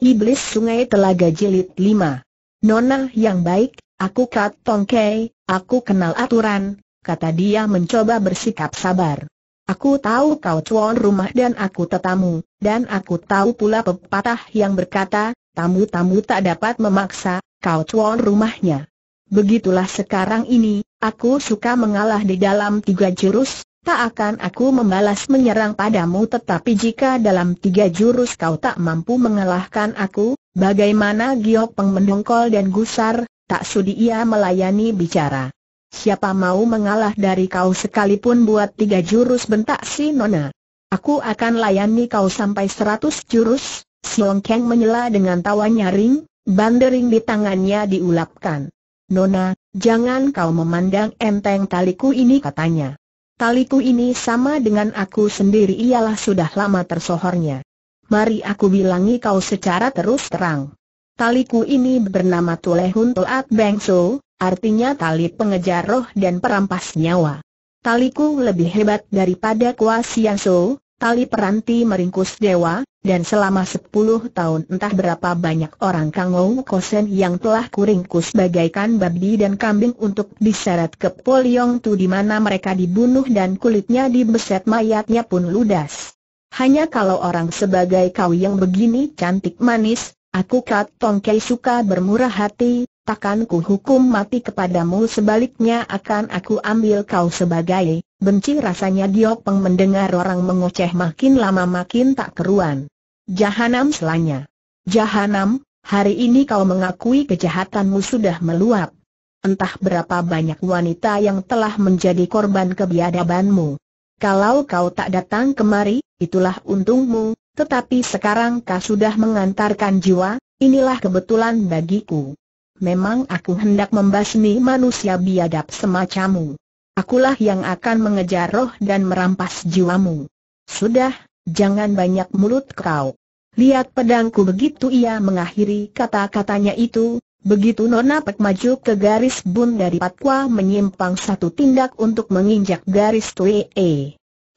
Iblis Sungai Telaga Jilid 5. Nona yang baik, aku Kat Tongkei, aku kenal aturan, kata dia mencoba bersikap sabar. Aku tahu kau cuan rumah dan aku tetamu, dan aku tahu pula pepatah yang berkata, tamu-tamu tak dapat memaksa, kau cuan rumahnya. Begitulah sekarang ini, aku suka mengalah di dalam tiga jurus, tak akan aku membalas menyerang padamu tetapi jika dalam tiga jurus kau tak mampu mengalahkan aku, bagaimana Giok Peng mendongkol dan gusar, tak sudi ia melayani bicara. Siapa mau mengalah dari kau sekalipun buat tiga jurus bentak si Nona. Aku akan layani kau sampai seratus jurus, Siong Kang menyela dengan tawa nyaring, bandering di tangannya diulapkan. Nona, jangan kau memandang enteng taliku ini katanya. Taliku ini sama dengan aku sendiri ialah sudah lama tersohornya. Mari aku bilangi kau secara terus terang. Taliku ini bernama Tulehun Tuat Bengso, artinya tali pengejar roh dan perampas nyawa. Taliku lebih hebat daripada Kua So, Tali peranti meringkus dewa, dan selama sepuluh tahun entah berapa banyak orang kangong Kosen yang telah kuringkus bagaikan babi dan kambing untuk diseret ke Poliong Tu di mana mereka dibunuh dan kulitnya dibeset mayatnya pun ludas. Hanya kalau orang sebagai kau yang begini cantik manis, aku Kat Tongkei suka bermurah hati, takkan ku hukum mati kepadamu sebaliknya akan aku ambil kau sebagai Benci rasanya peng mendengar orang mengoceh makin lama makin tak keruan. Jahanam selanya. Jahanam, hari ini kau mengakui kejahatanmu sudah meluap. Entah berapa banyak wanita yang telah menjadi korban kebiadabanmu. Kalau kau tak datang kemari, itulah untungmu, tetapi sekarang kau sudah mengantarkan jiwa, inilah kebetulan bagiku. Memang aku hendak membasmi manusia biadab semacammu. Akulah yang akan mengejar roh dan merampas jiwamu. Sudah, jangan banyak mulut kau. Lihat pedangku begitu ia mengakhiri kata-katanya itu, begitu Nona Pek maju ke garis bun dari Patwa menyimpang satu tindak untuk menginjak garis Tue.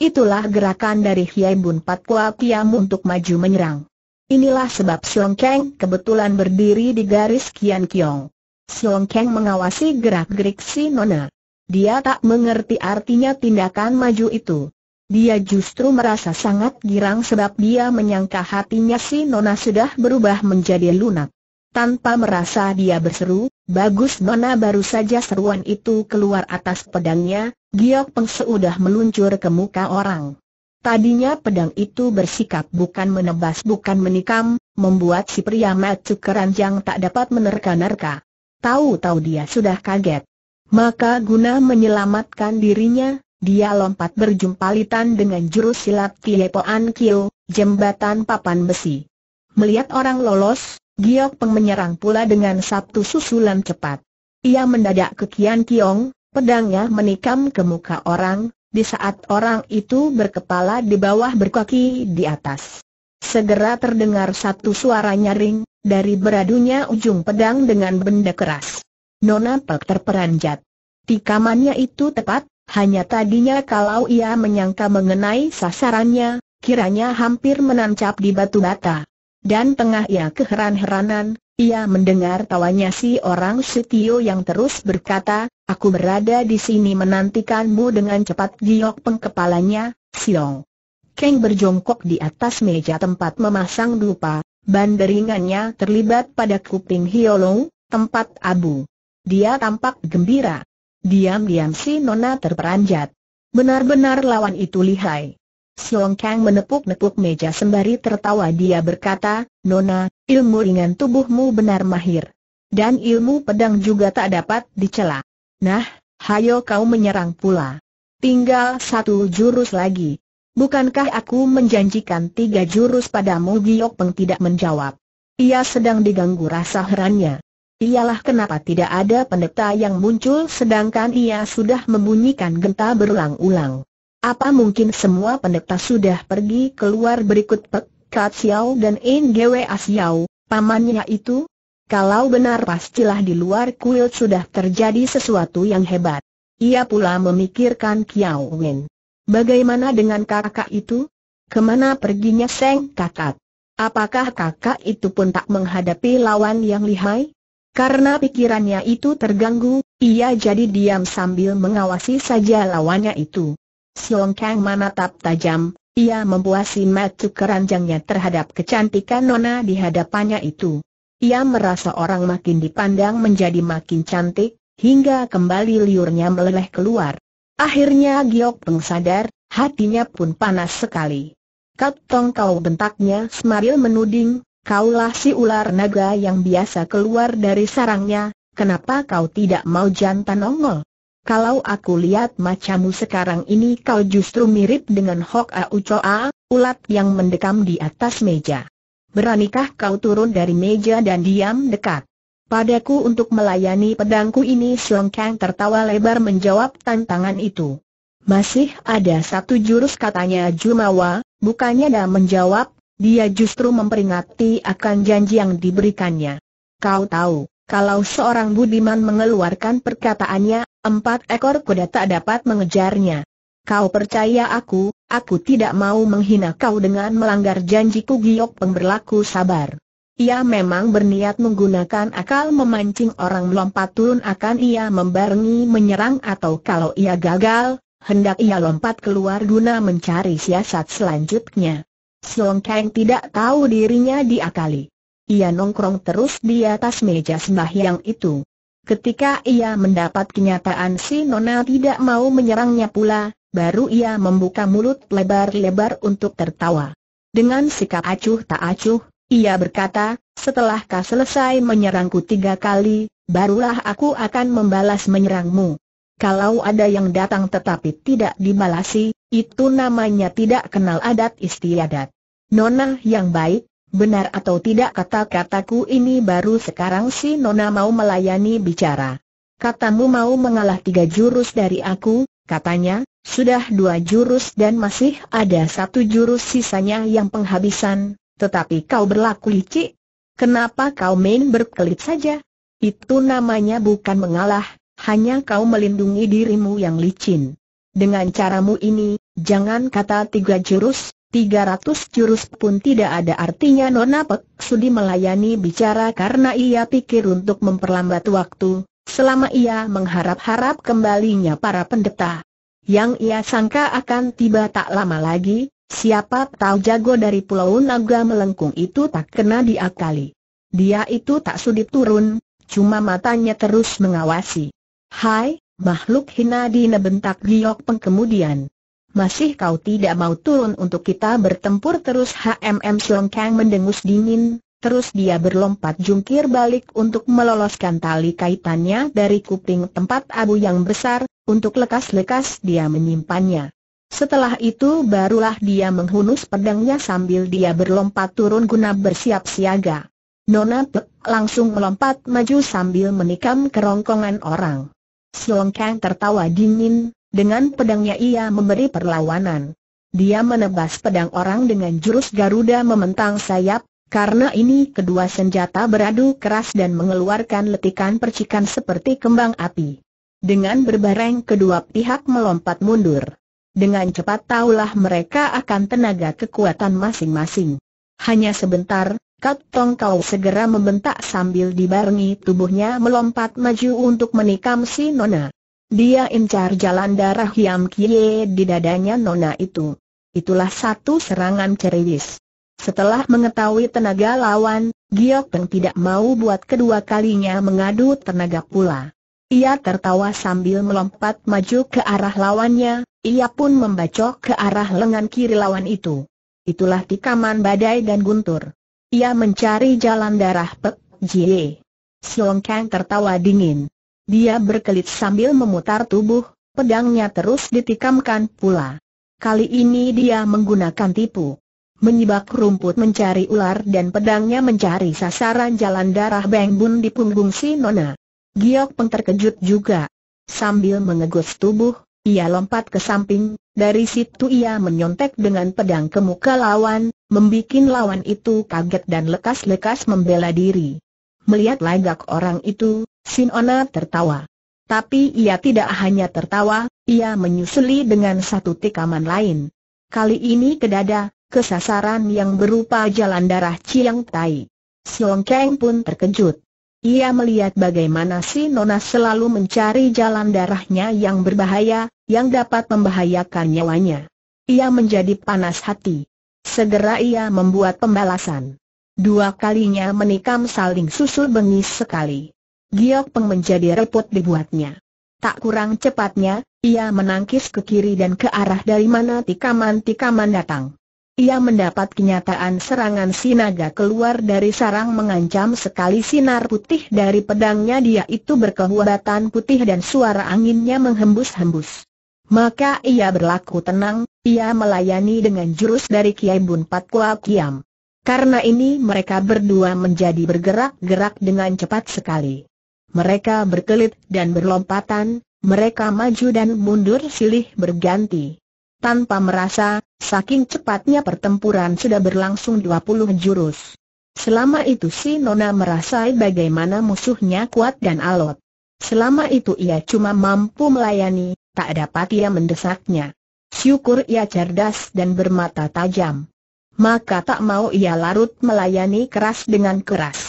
Itulah gerakan dari Hiai Bun Patwa Kiam untuk maju menyerang. Inilah sebab Siong Keng kebetulan berdiri di garis Kian Kiong. Siong Keng mengawasi gerak-gerik si Nona. Dia tak mengerti artinya tindakan maju itu. Dia justru merasa sangat girang sebab dia menyangka hatinya si Nona sudah berubah menjadi lunak. Tanpa merasa dia berseru, bagus Nona baru saja seruan itu keluar atas pedangnya, Giok Peng sudah meluncur ke muka orang. Tadinya pedang itu bersikap bukan menebas bukan menikam, membuat si pria macu keranjang tak dapat menerka-nerka. Tahu-tahu dia sudah kaget. Maka guna menyelamatkan dirinya, dia lompat berjumpalitan dengan jurus silat Kiepoan Kio, jembatan papan besi. Melihat orang lolos, Giok Peng menyerang pula dengan satu susulan cepat. Ia mendadak ke Kian Kiong, pedangnya menikam ke muka orang, di saat orang itu berkepala di bawah berkaki di atas. Segera terdengar satu suara nyaring, dari beradunya ujung pedang dengan benda keras. Nona Pak terperanjat. Tikamannya itu tepat, hanya tadinya kalau ia menyangka mengenai sasarannya, kiranya hampir menancap di batu bata. Dan tengah ia keheran-heranan, ia mendengar tawanya si orang Setio yang terus berkata, Aku berada di sini menantikanmu dengan cepat giok pengkepalanya, Siong. Keng berjongkok di atas meja tempat memasang dupa, banderingannya terlibat pada kuping Hiolong, tempat abu. Dia tampak gembira. Diam-diam si Nona terperanjat. Benar-benar lawan itu lihai. Siong Kang menepuk-nepuk meja sembari tertawa dia berkata, Nona, ilmu ringan tubuhmu benar mahir. Dan ilmu pedang juga tak dapat dicela. Nah, hayo kau menyerang pula. Tinggal satu jurus lagi. Bukankah aku menjanjikan tiga jurus padamu Giok Peng tidak menjawab. Ia sedang diganggu rasa herannya. Ialah kenapa tidak ada pendeta yang muncul sedangkan ia sudah membunyikan genta berulang-ulang. Apa mungkin semua pendeta sudah pergi keluar berikut Pek Kat Siau dan In Gwe Asiau, pamannya itu? Kalau benar pastilah di luar kuil sudah terjadi sesuatu yang hebat. Ia pula memikirkan Kiao Wen. Bagaimana dengan kakak itu? Kemana perginya Seng kakak? Apakah kakak itu pun tak menghadapi lawan yang lihai? Karena pikirannya itu terganggu, ia jadi diam sambil mengawasi saja lawannya itu. Siong Kang menatap tajam, ia membuasi mata keranjangnya terhadap kecantikan nona di hadapannya itu. Ia merasa orang makin dipandang menjadi makin cantik, hingga kembali liurnya meleleh keluar. Akhirnya Giok Peng sadar, hatinya pun panas sekali. Katong kau bentaknya semaril menuding, Kaulah si ular naga yang biasa keluar dari sarangnya, kenapa kau tidak mau jantan nongol? Kalau aku lihat macammu sekarang ini kau justru mirip dengan Hok Au Choa, ulat yang mendekam di atas meja. Beranikah kau turun dari meja dan diam dekat? Padaku untuk melayani pedangku ini Siong Kang tertawa lebar menjawab tantangan itu. Masih ada satu jurus katanya Jumawa, bukannya dah menjawab, dia justru memperingati akan janji yang diberikannya. Kau tahu, kalau seorang budiman mengeluarkan perkataannya, empat ekor kuda tak dapat mengejarnya. Kau percaya aku, aku tidak mau menghina kau dengan melanggar janjiku Giok pemberlaku sabar. Ia memang berniat menggunakan akal memancing orang melompat turun akan ia membarengi menyerang atau kalau ia gagal, hendak ia lompat keluar guna mencari siasat selanjutnya. Song Kang tidak tahu dirinya diakali. Ia nongkrong terus di atas meja sembahyang itu. Ketika ia mendapat kenyataan si Nona tidak mau menyerangnya pula, baru ia membuka mulut lebar-lebar untuk tertawa. Dengan sikap acuh tak acuh, ia berkata, setelah kau selesai menyerangku tiga kali, barulah aku akan membalas menyerangmu. Kalau ada yang datang tetapi tidak dibalasi, itu namanya tidak kenal adat istiadat. Nona yang baik, benar atau tidak kata-kataku ini baru sekarang si Nona mau melayani bicara. Katamu mau mengalah tiga jurus dari aku, katanya, sudah dua jurus dan masih ada satu jurus sisanya yang penghabisan, tetapi kau berlaku licik. Kenapa kau main berkelit saja? Itu namanya bukan mengalah, hanya kau melindungi dirimu yang licin. Dengan caramu ini, Jangan kata tiga jurus, tiga ratus jurus pun tidak ada artinya Nona Pek Sudi melayani bicara karena ia pikir untuk memperlambat waktu, selama ia mengharap-harap kembalinya para pendeta. Yang ia sangka akan tiba tak lama lagi, siapa tahu jago dari Pulau Naga melengkung itu tak kena diakali. Dia itu tak sudi turun, cuma matanya terus mengawasi. Hai, makhluk hina di nebentak Giok Pengkemudian. Masih kau tidak mau turun untuk kita bertempur terus HMM Siong Kang mendengus dingin, terus dia berlompat jungkir balik untuk meloloskan tali kaitannya dari kuping tempat abu yang besar, untuk lekas-lekas dia menyimpannya. Setelah itu barulah dia menghunus pedangnya sambil dia berlompat turun guna bersiap siaga. Nona Pek langsung melompat maju sambil menikam kerongkongan orang. Siong Kang tertawa dingin, dengan pedangnya ia memberi perlawanan. Dia menebas pedang orang dengan jurus Garuda mementang sayap, karena ini kedua senjata beradu keras dan mengeluarkan letikan percikan seperti kembang api. Dengan berbareng kedua pihak melompat mundur. Dengan cepat taulah mereka akan tenaga kekuatan masing-masing. Hanya sebentar, Kat Tong Kau segera membentak sambil dibarengi tubuhnya melompat maju untuk menikam si Nona. Dia incar jalan darah Hiam Kie di dadanya nona itu. Itulah satu serangan ceriwis. Setelah mengetahui tenaga lawan, Giok Peng tidak mau buat kedua kalinya mengadu tenaga pula. Ia tertawa sambil melompat maju ke arah lawannya, ia pun membacok ke arah lengan kiri lawan itu. Itulah tikaman badai dan guntur. Ia mencari jalan darah Pek Jie. Siong Kang tertawa dingin. Dia berkelit sambil memutar tubuh, pedangnya terus ditikamkan pula. Kali ini dia menggunakan tipu. Menyibak rumput mencari ular dan pedangnya mencari sasaran jalan darah Beng Bun di punggung si Nona. Giok Peng terkejut juga. Sambil mengegus tubuh, ia lompat ke samping, dari situ ia menyontek dengan pedang ke muka lawan, membuat lawan itu kaget dan lekas-lekas membela diri. Melihat lagak orang itu, Ona tertawa. Tapi ia tidak hanya tertawa, ia menyusuli dengan satu tikaman lain. Kali ini ke dada, kesasaran yang berupa jalan darah Chiang Tai. Siong Kang pun terkejut. Ia melihat bagaimana si Nona selalu mencari jalan darahnya yang berbahaya, yang dapat membahayakan nyawanya. Ia menjadi panas hati. Segera ia membuat pembalasan. Dua kalinya menikam saling susul bengis sekali. Giok Peng menjadi repot dibuatnya. Tak kurang cepatnya, ia menangkis ke kiri dan ke arah dari mana tikaman-tikaman datang. Ia mendapat kenyataan serangan sinaga keluar dari sarang mengancam sekali sinar putih dari pedangnya dia itu berkehubatan putih dan suara anginnya menghembus-hembus. Maka ia berlaku tenang, ia melayani dengan jurus dari Kiai Bun Pat Kua Kiam. Karena ini mereka berdua menjadi bergerak-gerak dengan cepat sekali. Mereka berkelit dan berlompatan, mereka maju dan mundur silih berganti. Tanpa merasa, saking cepatnya pertempuran sudah berlangsung 20 jurus. Selama itu si Nona merasa bagaimana musuhnya kuat dan alot. Selama itu ia cuma mampu melayani, tak dapat ia mendesaknya. Syukur ia cerdas dan bermata tajam. Maka tak mau ia larut melayani keras dengan keras.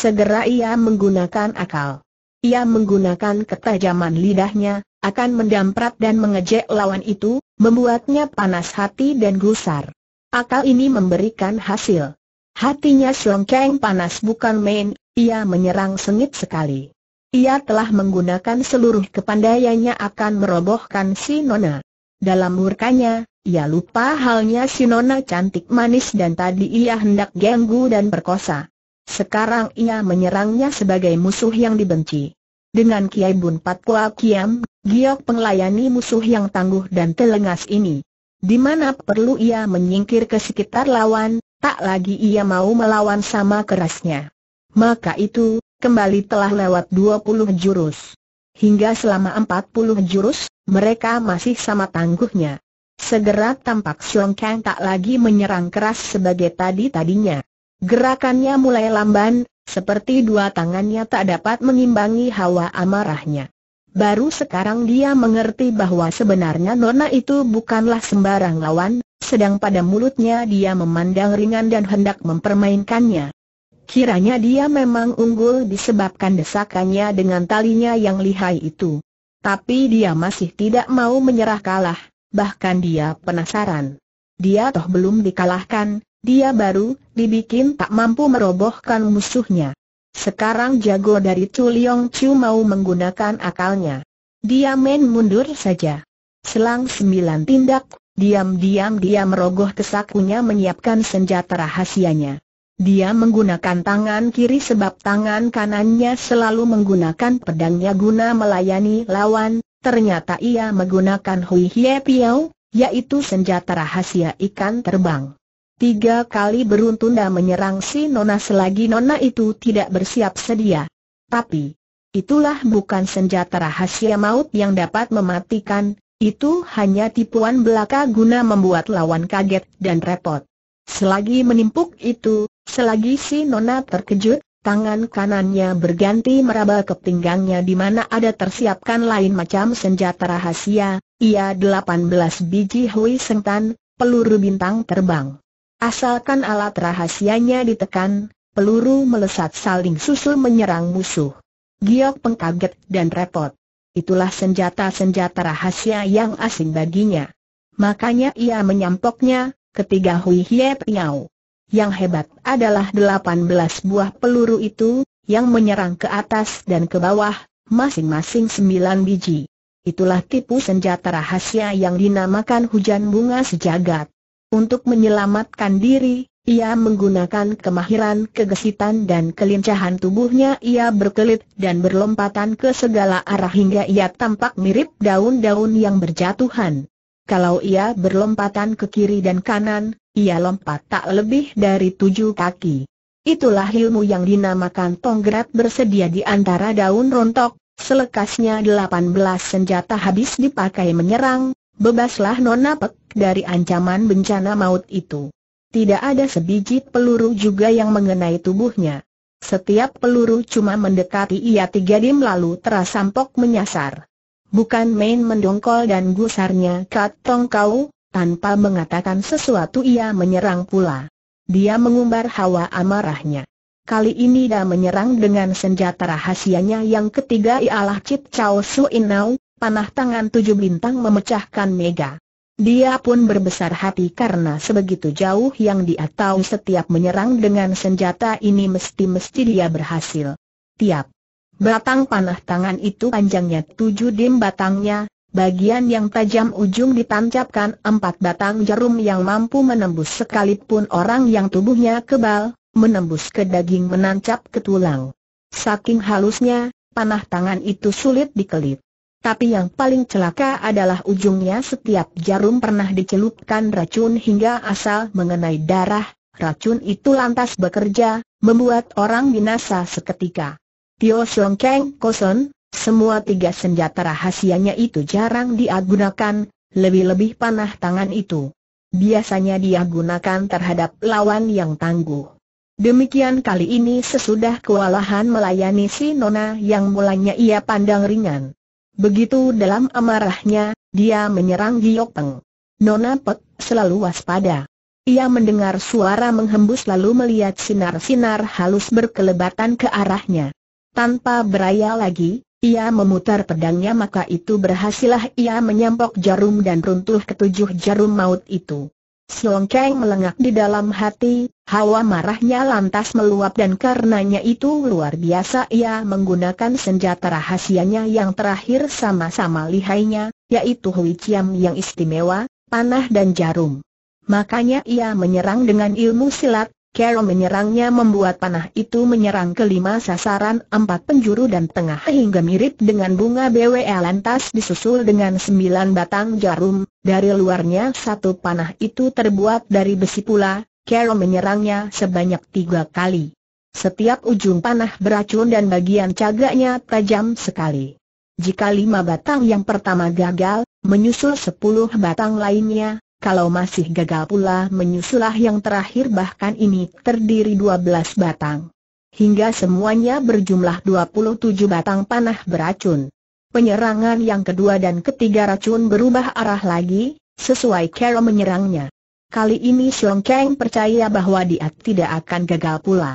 Segera ia menggunakan akal. Ia menggunakan ketajaman lidahnya, akan mendamprat dan mengejek lawan itu, membuatnya panas hati dan gusar. Akal ini memberikan hasil. Hatinya Kang panas bukan main, ia menyerang sengit sekali. Ia telah menggunakan seluruh kepandaiannya akan merobohkan si Nona. Dalam murkanya, ia lupa halnya si Nona cantik manis dan tadi ia hendak ganggu dan perkosa. Sekarang ia menyerangnya sebagai musuh yang dibenci. Dengan Kiai Bun Pat Kua Kiam, Giok pengelayani musuh yang tangguh dan telengas ini. Di mana perlu ia menyingkir ke sekitar lawan, tak lagi ia mau melawan sama kerasnya. Maka itu, kembali telah lewat 20 jurus. Hingga selama 40 jurus, mereka masih sama tangguhnya. Segera tampak Siong Kang tak lagi menyerang keras sebagai tadi-tadinya. Gerakannya mulai lamban, seperti dua tangannya tak dapat mengimbangi hawa amarahnya. Baru sekarang dia mengerti bahwa sebenarnya Nona itu bukanlah sembarang lawan, sedang pada mulutnya dia memandang ringan dan hendak mempermainkannya. Kiranya dia memang unggul disebabkan desakannya dengan talinya yang lihai itu. Tapi dia masih tidak mau menyerah kalah, bahkan dia penasaran. Dia toh belum dikalahkan, dia baru dibikin tak mampu merobohkan musuhnya. Sekarang jago dari Chu Liang Chu mau menggunakan akalnya. Dia main mundur saja. Selang sembilan tindak, diam-diam dia merogoh kesakunya menyiapkan senjata rahasianya. Dia menggunakan tangan kiri sebab tangan kanannya selalu menggunakan pedangnya guna melayani lawan, ternyata ia menggunakan Hui Hie Piao, yaitu senjata rahasia ikan terbang. Tiga kali beruntun menyerang si Nona selagi Nona itu tidak bersiap sedia. Tapi, itulah bukan senjata rahasia maut yang dapat mematikan, itu hanya tipuan belaka guna membuat lawan kaget dan repot. Selagi menimpuk itu, selagi si Nona terkejut, Tangan kanannya berganti meraba ke pinggangnya di mana ada tersiapkan lain macam senjata rahasia, ia 18 biji hui sentan, peluru bintang terbang. Asalkan alat rahasianya ditekan, peluru melesat saling susul menyerang musuh. Giok pengkaget dan repot. Itulah senjata-senjata rahasia yang asing baginya. Makanya ia menyampoknya, ketiga Hui Hie Piao. Yang hebat adalah 18 buah peluru itu, yang menyerang ke atas dan ke bawah, masing-masing sembilan biji. Itulah tipu senjata rahasia yang dinamakan hujan bunga sejagat. Untuk menyelamatkan diri, ia menggunakan kemahiran kegesitan dan kelincahan tubuhnya ia berkelit dan berlompatan ke segala arah hingga ia tampak mirip daun-daun yang berjatuhan. Kalau ia berlompatan ke kiri dan kanan, ia lompat tak lebih dari tujuh kaki. Itulah ilmu yang dinamakan tonggrat bersedia di antara daun rontok, selekasnya delapan belas senjata habis dipakai menyerang, bebaslah Nona Pek dari ancaman bencana maut itu. Tidak ada sebiji peluru juga yang mengenai tubuhnya. Setiap peluru cuma mendekati ia tiga dim lalu terasampok menyasar. Bukan main mendongkol dan gusarnya katong kau, tanpa mengatakan sesuatu ia menyerang pula. Dia mengumbar hawa amarahnya. Kali ini dia menyerang dengan senjata rahasianya yang ketiga ialah Cip Chao Su Inau, panah tangan tujuh bintang memecahkan Mega. Dia pun berbesar hati karena sebegitu jauh yang dia tahu setiap menyerang dengan senjata ini mesti-mesti dia berhasil. Tiap batang panah tangan itu panjangnya tujuh dim batangnya, bagian yang tajam ujung ditancapkan empat batang jarum yang mampu menembus sekalipun orang yang tubuhnya kebal, menembus ke daging menancap ke tulang. Saking halusnya, panah tangan itu sulit dikelit. Tapi yang paling celaka adalah ujungnya setiap jarum pernah dicelupkan racun hingga asal mengenai darah, racun itu lantas bekerja, membuat orang binasa seketika. Tio Siong Keng Koson, semua tiga senjata rahasianya itu jarang diagunakan, lebih-lebih panah tangan itu. Biasanya dia gunakan terhadap lawan yang tangguh. Demikian kali ini sesudah kewalahan melayani si Nona yang mulanya ia pandang ringan. Begitu dalam amarahnya, dia menyerang Giok Peng. Nona Pek selalu waspada. Ia mendengar suara menghembus lalu melihat sinar-sinar halus berkelebatan ke arahnya. Tanpa beraya lagi, ia memutar pedangnya maka itu berhasilah ia menyampok jarum dan runtuh ketujuh jarum maut itu. Siong Cheng melengak di dalam hati, hawa marahnya lantas meluap dan karenanya itu luar biasa ia menggunakan senjata rahasianya yang terakhir sama-sama lihainya, yaitu Hui Chiam yang istimewa, panah dan jarum. Makanya ia menyerang dengan ilmu silat, Carol menyerangnya membuat panah itu menyerang kelima sasaran empat penjuru dan tengah hingga mirip dengan bunga BW lantas disusul dengan sembilan batang jarum, dari luarnya satu panah itu terbuat dari besi pula, Carol menyerangnya sebanyak tiga kali. Setiap ujung panah beracun dan bagian cagaknya tajam sekali. Jika lima batang yang pertama gagal, menyusul sepuluh batang lainnya, kalau masih gagal pula menyusulah yang terakhir bahkan ini terdiri 12 batang. Hingga semuanya berjumlah 27 batang panah beracun. Penyerangan yang kedua dan ketiga racun berubah arah lagi, sesuai Carol menyerangnya. Kali ini Xiong Kang percaya bahwa dia tidak akan gagal pula.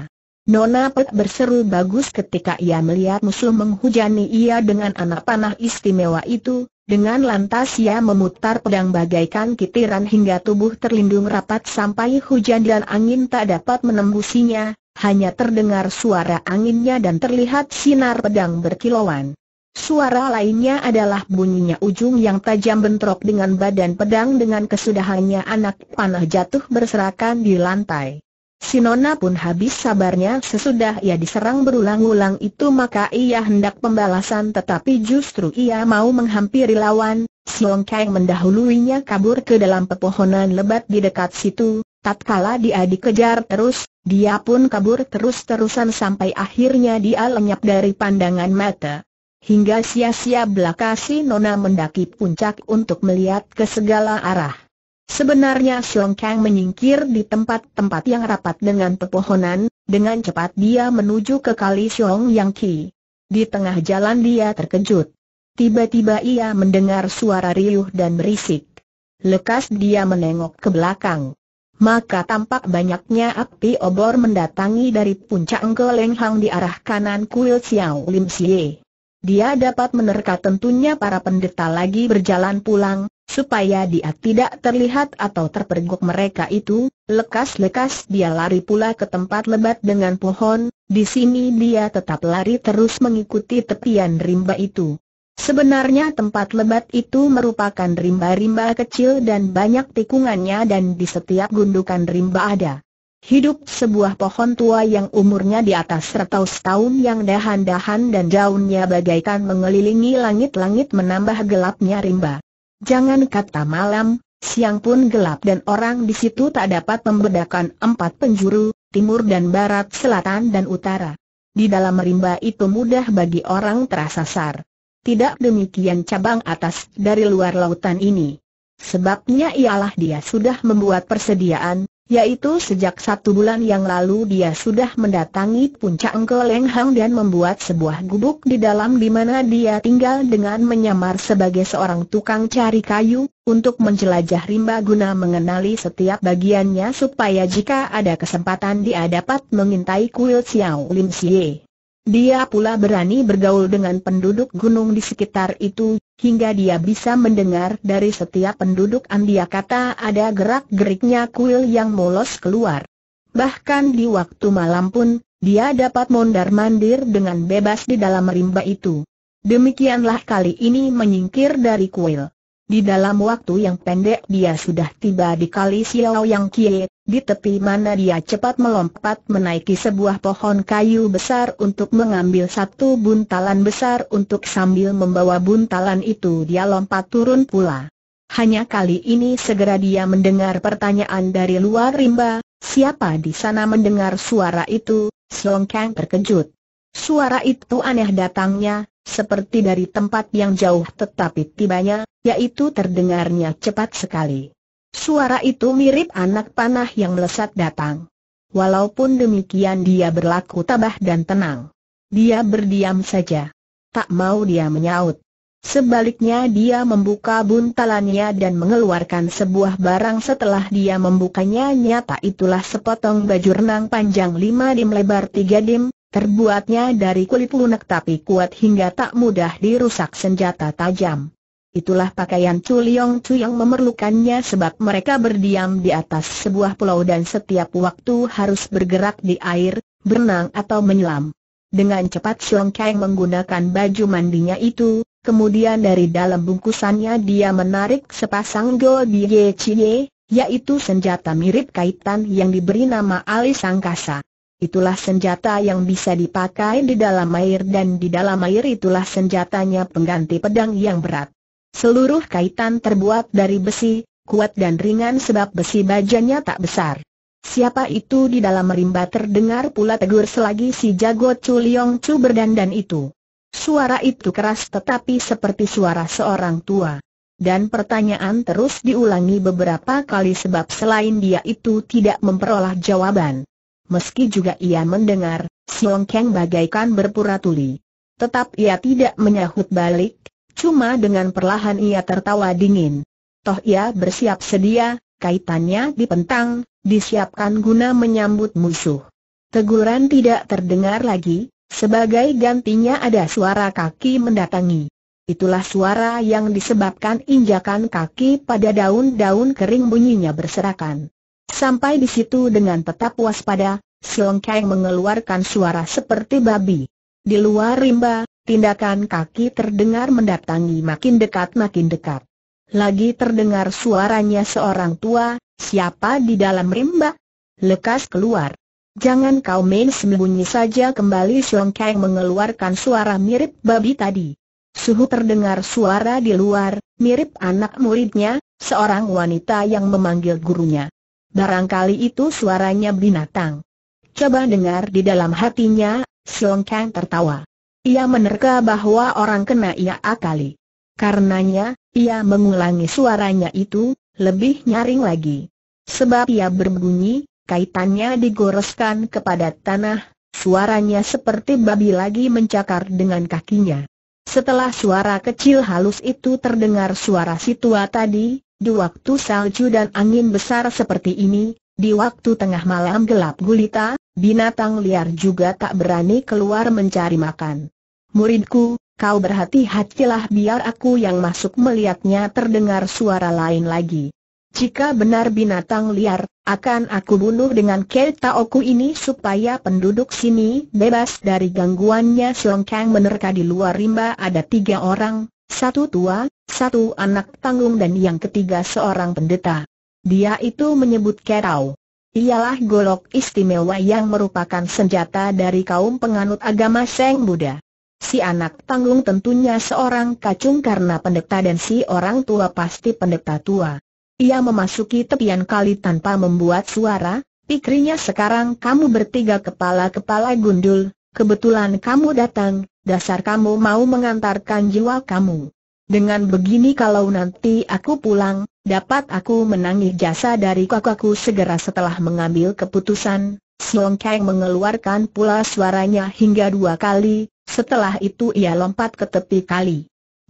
Nona Pek berseru bagus ketika ia melihat musuh menghujani ia dengan anak panah istimewa itu, dengan lantas ia memutar pedang bagaikan kitiran hingga tubuh terlindung rapat sampai hujan dan angin tak dapat menembusinya, hanya terdengar suara anginnya dan terlihat sinar pedang berkilauan. Suara lainnya adalah bunyinya ujung yang tajam bentrok dengan badan pedang dengan kesudahannya anak panah jatuh berserakan di lantai. Si Nona pun habis sabarnya sesudah ia diserang berulang-ulang itu maka ia hendak pembalasan tetapi justru ia mau menghampiri lawan, Siong Kang mendahuluinya kabur ke dalam pepohonan lebat di dekat situ, tatkala dia dikejar terus, dia pun kabur terus-terusan sampai akhirnya dia lenyap dari pandangan mata. Hingga sia-sia belaka si Nona mendaki puncak untuk melihat ke segala arah. Sebenarnya Siong Kang menyingkir di tempat-tempat yang rapat dengan pepohonan, dengan cepat dia menuju ke kali Siong Yang Ki. Di tengah jalan dia terkejut. Tiba-tiba ia mendengar suara riuh dan berisik. Lekas dia menengok ke belakang. Maka tampak banyaknya api obor mendatangi dari puncak Hang di arah kanan kuil Xiao Lim Xie. Dia dapat menerka tentunya para pendeta lagi berjalan pulang, Supaya dia tidak terlihat atau terpergok mereka itu, lekas-lekas dia lari pula ke tempat lebat dengan pohon, di sini dia tetap lari terus mengikuti tepian rimba itu. Sebenarnya tempat lebat itu merupakan rimba-rimba kecil dan banyak tikungannya dan di setiap gundukan rimba ada. Hidup sebuah pohon tua yang umurnya di atas seratus tahun yang dahan-dahan dan daunnya bagaikan mengelilingi langit-langit menambah gelapnya rimba. Jangan kata malam, siang pun gelap dan orang di situ tak dapat membedakan empat penjuru, timur dan barat, selatan dan utara. Di dalam rimba itu mudah bagi orang terasasar. Tidak demikian cabang atas dari luar lautan ini. Sebabnya ialah dia sudah membuat persediaan, yaitu sejak satu bulan yang lalu dia sudah mendatangi puncak Engkel Leng Hang dan membuat sebuah gubuk di dalam di mana dia tinggal dengan menyamar sebagai seorang tukang cari kayu, untuk menjelajah rimba guna mengenali setiap bagiannya supaya jika ada kesempatan dia dapat mengintai kuil Xiao Lim siye. Dia pula berani bergaul dengan penduduk gunung di sekitar itu, hingga dia bisa mendengar dari setiap penduduk Andia kata ada gerak-geriknya kuil yang molos keluar. Bahkan di waktu malam pun, dia dapat mondar-mandir dengan bebas di dalam rimba itu. Demikianlah kali ini menyingkir dari kuil. Di dalam waktu yang pendek dia sudah tiba di kali siau Yang Kie, di tepi mana dia cepat melompat menaiki sebuah pohon kayu besar untuk mengambil satu buntalan besar untuk sambil membawa buntalan itu dia lompat turun pula. Hanya kali ini segera dia mendengar pertanyaan dari luar rimba, siapa di sana mendengar suara itu, Siong Kang terkejut. Suara itu aneh datangnya, seperti dari tempat yang jauh tetapi tibanya, yaitu terdengarnya cepat sekali. Suara itu mirip anak panah yang melesat datang. Walaupun demikian dia berlaku tabah dan tenang. Dia berdiam saja. Tak mau dia menyaut. Sebaliknya dia membuka buntalannya dan mengeluarkan sebuah barang setelah dia membukanya nyata itulah sepotong baju renang panjang 5 dim lebar 3 dim, terbuatnya dari kulit lunak tapi kuat hingga tak mudah dirusak senjata tajam. Itulah pakaian Chu Liang Chu yang memerlukannya sebab mereka berdiam di atas sebuah pulau dan setiap waktu harus bergerak di air, berenang atau menyelam. Dengan cepat Xiong Kang menggunakan baju mandinya itu, kemudian dari dalam bungkusannya dia menarik sepasang Go Biye Chie, yaitu senjata mirip kaitan yang diberi nama alis angkasa. Itulah senjata yang bisa dipakai di dalam air dan di dalam air itulah senjatanya pengganti pedang yang berat. Seluruh kaitan terbuat dari besi, kuat dan ringan sebab besi bajanya tak besar. Siapa itu di dalam rimba terdengar pula tegur selagi si jago Chu Liong Chu berdandan itu. Suara itu keras tetapi seperti suara seorang tua. Dan pertanyaan terus diulangi beberapa kali sebab selain dia itu tidak memperoleh jawaban. Meski juga ia mendengar, Siong Kang bagaikan berpura tuli. Tetap ia tidak menyahut balik, Cuma dengan perlahan ia tertawa dingin. Toh ia bersiap sedia, kaitannya dipentang, disiapkan guna menyambut musuh. Teguran tidak terdengar lagi, sebagai gantinya ada suara kaki mendatangi. Itulah suara yang disebabkan injakan kaki pada daun-daun kering bunyinya berserakan. Sampai di situ dengan tetap waspada, Siong Kang mengeluarkan suara seperti babi. Di luar rimba, Tindakan kaki terdengar mendatangi makin dekat makin dekat. Lagi terdengar suaranya seorang tua, siapa di dalam rimba? Lekas keluar. Jangan kau main sembunyi saja kembali Siong Kang mengeluarkan suara mirip babi tadi. Suhu terdengar suara di luar, mirip anak muridnya, seorang wanita yang memanggil gurunya. Barangkali itu suaranya binatang. Coba dengar di dalam hatinya, Siong Kang tertawa. Ia menerka bahwa orang kena ia akali. Karenanya, ia mengulangi suaranya itu, lebih nyaring lagi. Sebab ia berbunyi, kaitannya digoreskan kepada tanah, suaranya seperti babi lagi mencakar dengan kakinya. Setelah suara kecil halus itu terdengar suara si tua tadi, di waktu salju dan angin besar seperti ini, di waktu tengah malam gelap gulita, binatang liar juga tak berani keluar mencari makan. Muridku, kau berhati-hatilah biar aku yang masuk melihatnya terdengar suara lain lagi. Jika benar binatang liar, akan aku bunuh dengan keltaoku ini supaya penduduk sini bebas dari gangguannya Siong Kang menerka di luar rimba ada tiga orang, satu tua, satu anak tanggung dan yang ketiga seorang pendeta. Dia itu menyebut Kerau. Ialah golok istimewa yang merupakan senjata dari kaum penganut agama Seng Buddha. Si anak tanggung tentunya seorang kacung karena pendeta dan si orang tua pasti pendeta tua. Ia memasuki tepian kali tanpa membuat suara, pikirnya sekarang kamu bertiga kepala-kepala gundul, kebetulan kamu datang, dasar kamu mau mengantarkan jiwa kamu. Dengan begini kalau nanti aku pulang, dapat aku menangih jasa dari kakakku segera setelah mengambil keputusan. Siong Kang mengeluarkan pula suaranya hingga dua kali, setelah itu ia lompat ke tepi kali.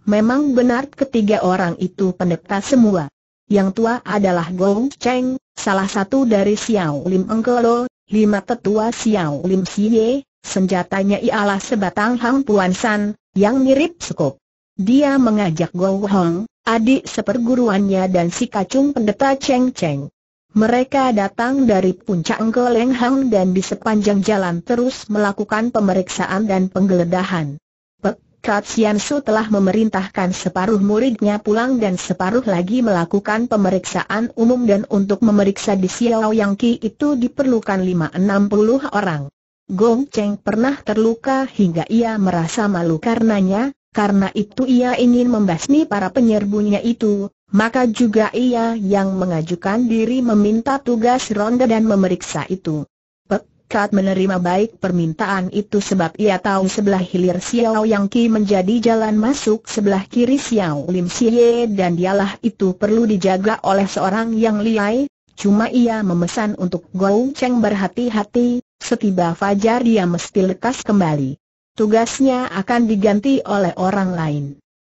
Memang benar ketiga orang itu pendeta semua. Yang tua adalah Gong Cheng, salah satu dari Xiao Lim Engkelo, lima tetua Xiao Lim Xie, senjatanya ialah sebatang Hang Puan San, yang mirip sekop. Dia mengajak Gong Hong, adik seperguruannya dan si kacung pendeta Cheng Cheng. Mereka datang dari puncak Goleng Hang dan di sepanjang jalan terus melakukan pemeriksaan dan penggeledahan. Pek sian Su telah memerintahkan separuh muridnya pulang dan separuh lagi melakukan pemeriksaan umum dan untuk memeriksa di Xiao Yang ki itu diperlukan 560 orang. Gong Cheng pernah terluka hingga ia merasa malu karenanya, karena itu ia ingin membasmi para penyerbunya itu, maka juga ia yang mengajukan diri meminta tugas ronda dan memeriksa itu. Pekat menerima baik permintaan itu sebab ia tahu sebelah hilir Xiao Yang Ki menjadi jalan masuk sebelah kiri Xiao Lim Xie dan dialah itu perlu dijaga oleh seorang yang liai, cuma ia memesan untuk Gou Cheng berhati-hati, setiba fajar dia mesti lekas kembali. Tugasnya akan diganti oleh orang lain.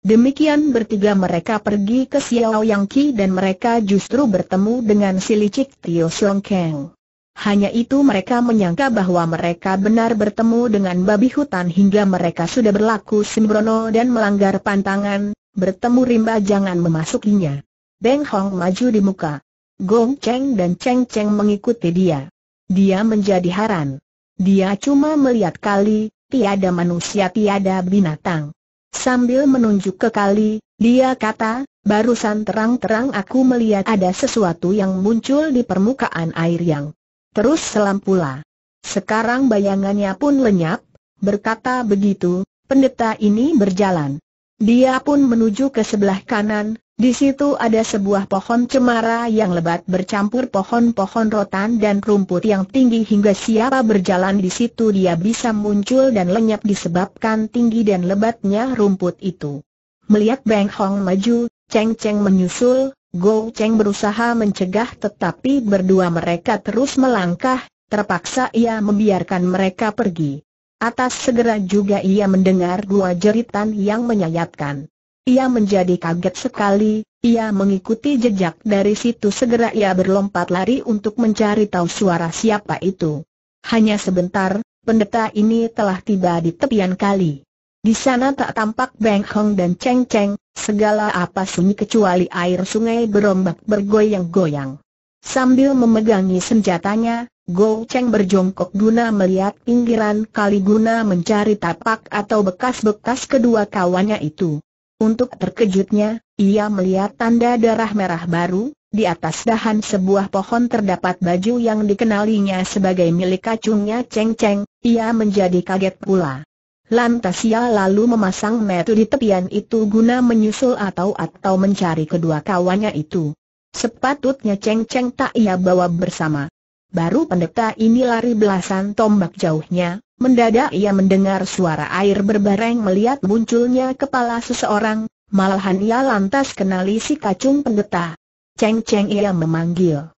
Demikian bertiga mereka pergi ke Xiao Yang Qi dan mereka justru bertemu dengan si licik Tio Siong Kang. Hanya itu mereka menyangka bahwa mereka benar bertemu dengan babi hutan hingga mereka sudah berlaku sembrono dan melanggar pantangan, bertemu rimba jangan memasukinya. Beng Hong maju di muka. Gong Cheng dan Cheng Cheng mengikuti dia. Dia menjadi haran. Dia cuma melihat kali, tiada manusia tiada binatang. Sambil menunjuk ke kali, dia kata, barusan terang-terang aku melihat ada sesuatu yang muncul di permukaan air yang terus selam pula. Sekarang bayangannya pun lenyap, berkata begitu, pendeta ini berjalan. Dia pun menuju ke sebelah kanan, di situ ada sebuah pohon cemara yang lebat bercampur pohon-pohon rotan dan rumput yang tinggi hingga siapa berjalan di situ dia bisa muncul dan lenyap disebabkan tinggi dan lebatnya rumput itu. Melihat Beng Hong maju, Cheng Cheng menyusul, Go Cheng berusaha mencegah tetapi berdua mereka terus melangkah, terpaksa ia membiarkan mereka pergi. Atas segera juga ia mendengar dua jeritan yang menyayatkan. Ia menjadi kaget sekali, ia mengikuti jejak dari situ segera ia berlompat lari untuk mencari tahu suara siapa itu. Hanya sebentar, pendeta ini telah tiba di tepian kali. Di sana tak tampak Beng Hong dan Cheng Cheng, segala apa sunyi kecuali air sungai berombak bergoyang-goyang. Sambil memegangi senjatanya, Go Cheng berjongkok guna melihat pinggiran kali guna mencari tapak atau bekas-bekas kedua kawannya itu. Untuk terkejutnya, ia melihat tanda darah merah baru, di atas dahan sebuah pohon terdapat baju yang dikenalinya sebagai milik kacungnya Cheng Cheng, ia menjadi kaget pula. Lantas ia lalu memasang metu di tepian itu guna menyusul atau atau mencari kedua kawannya itu. Sepatutnya Cheng Cheng tak ia bawa bersama. Baru pendeta ini lari belasan tombak jauhnya, mendadak ia mendengar suara air berbareng melihat munculnya kepala seseorang, malahan ia lantas kenali si kacung pendeta. Ceng-ceng ia memanggil.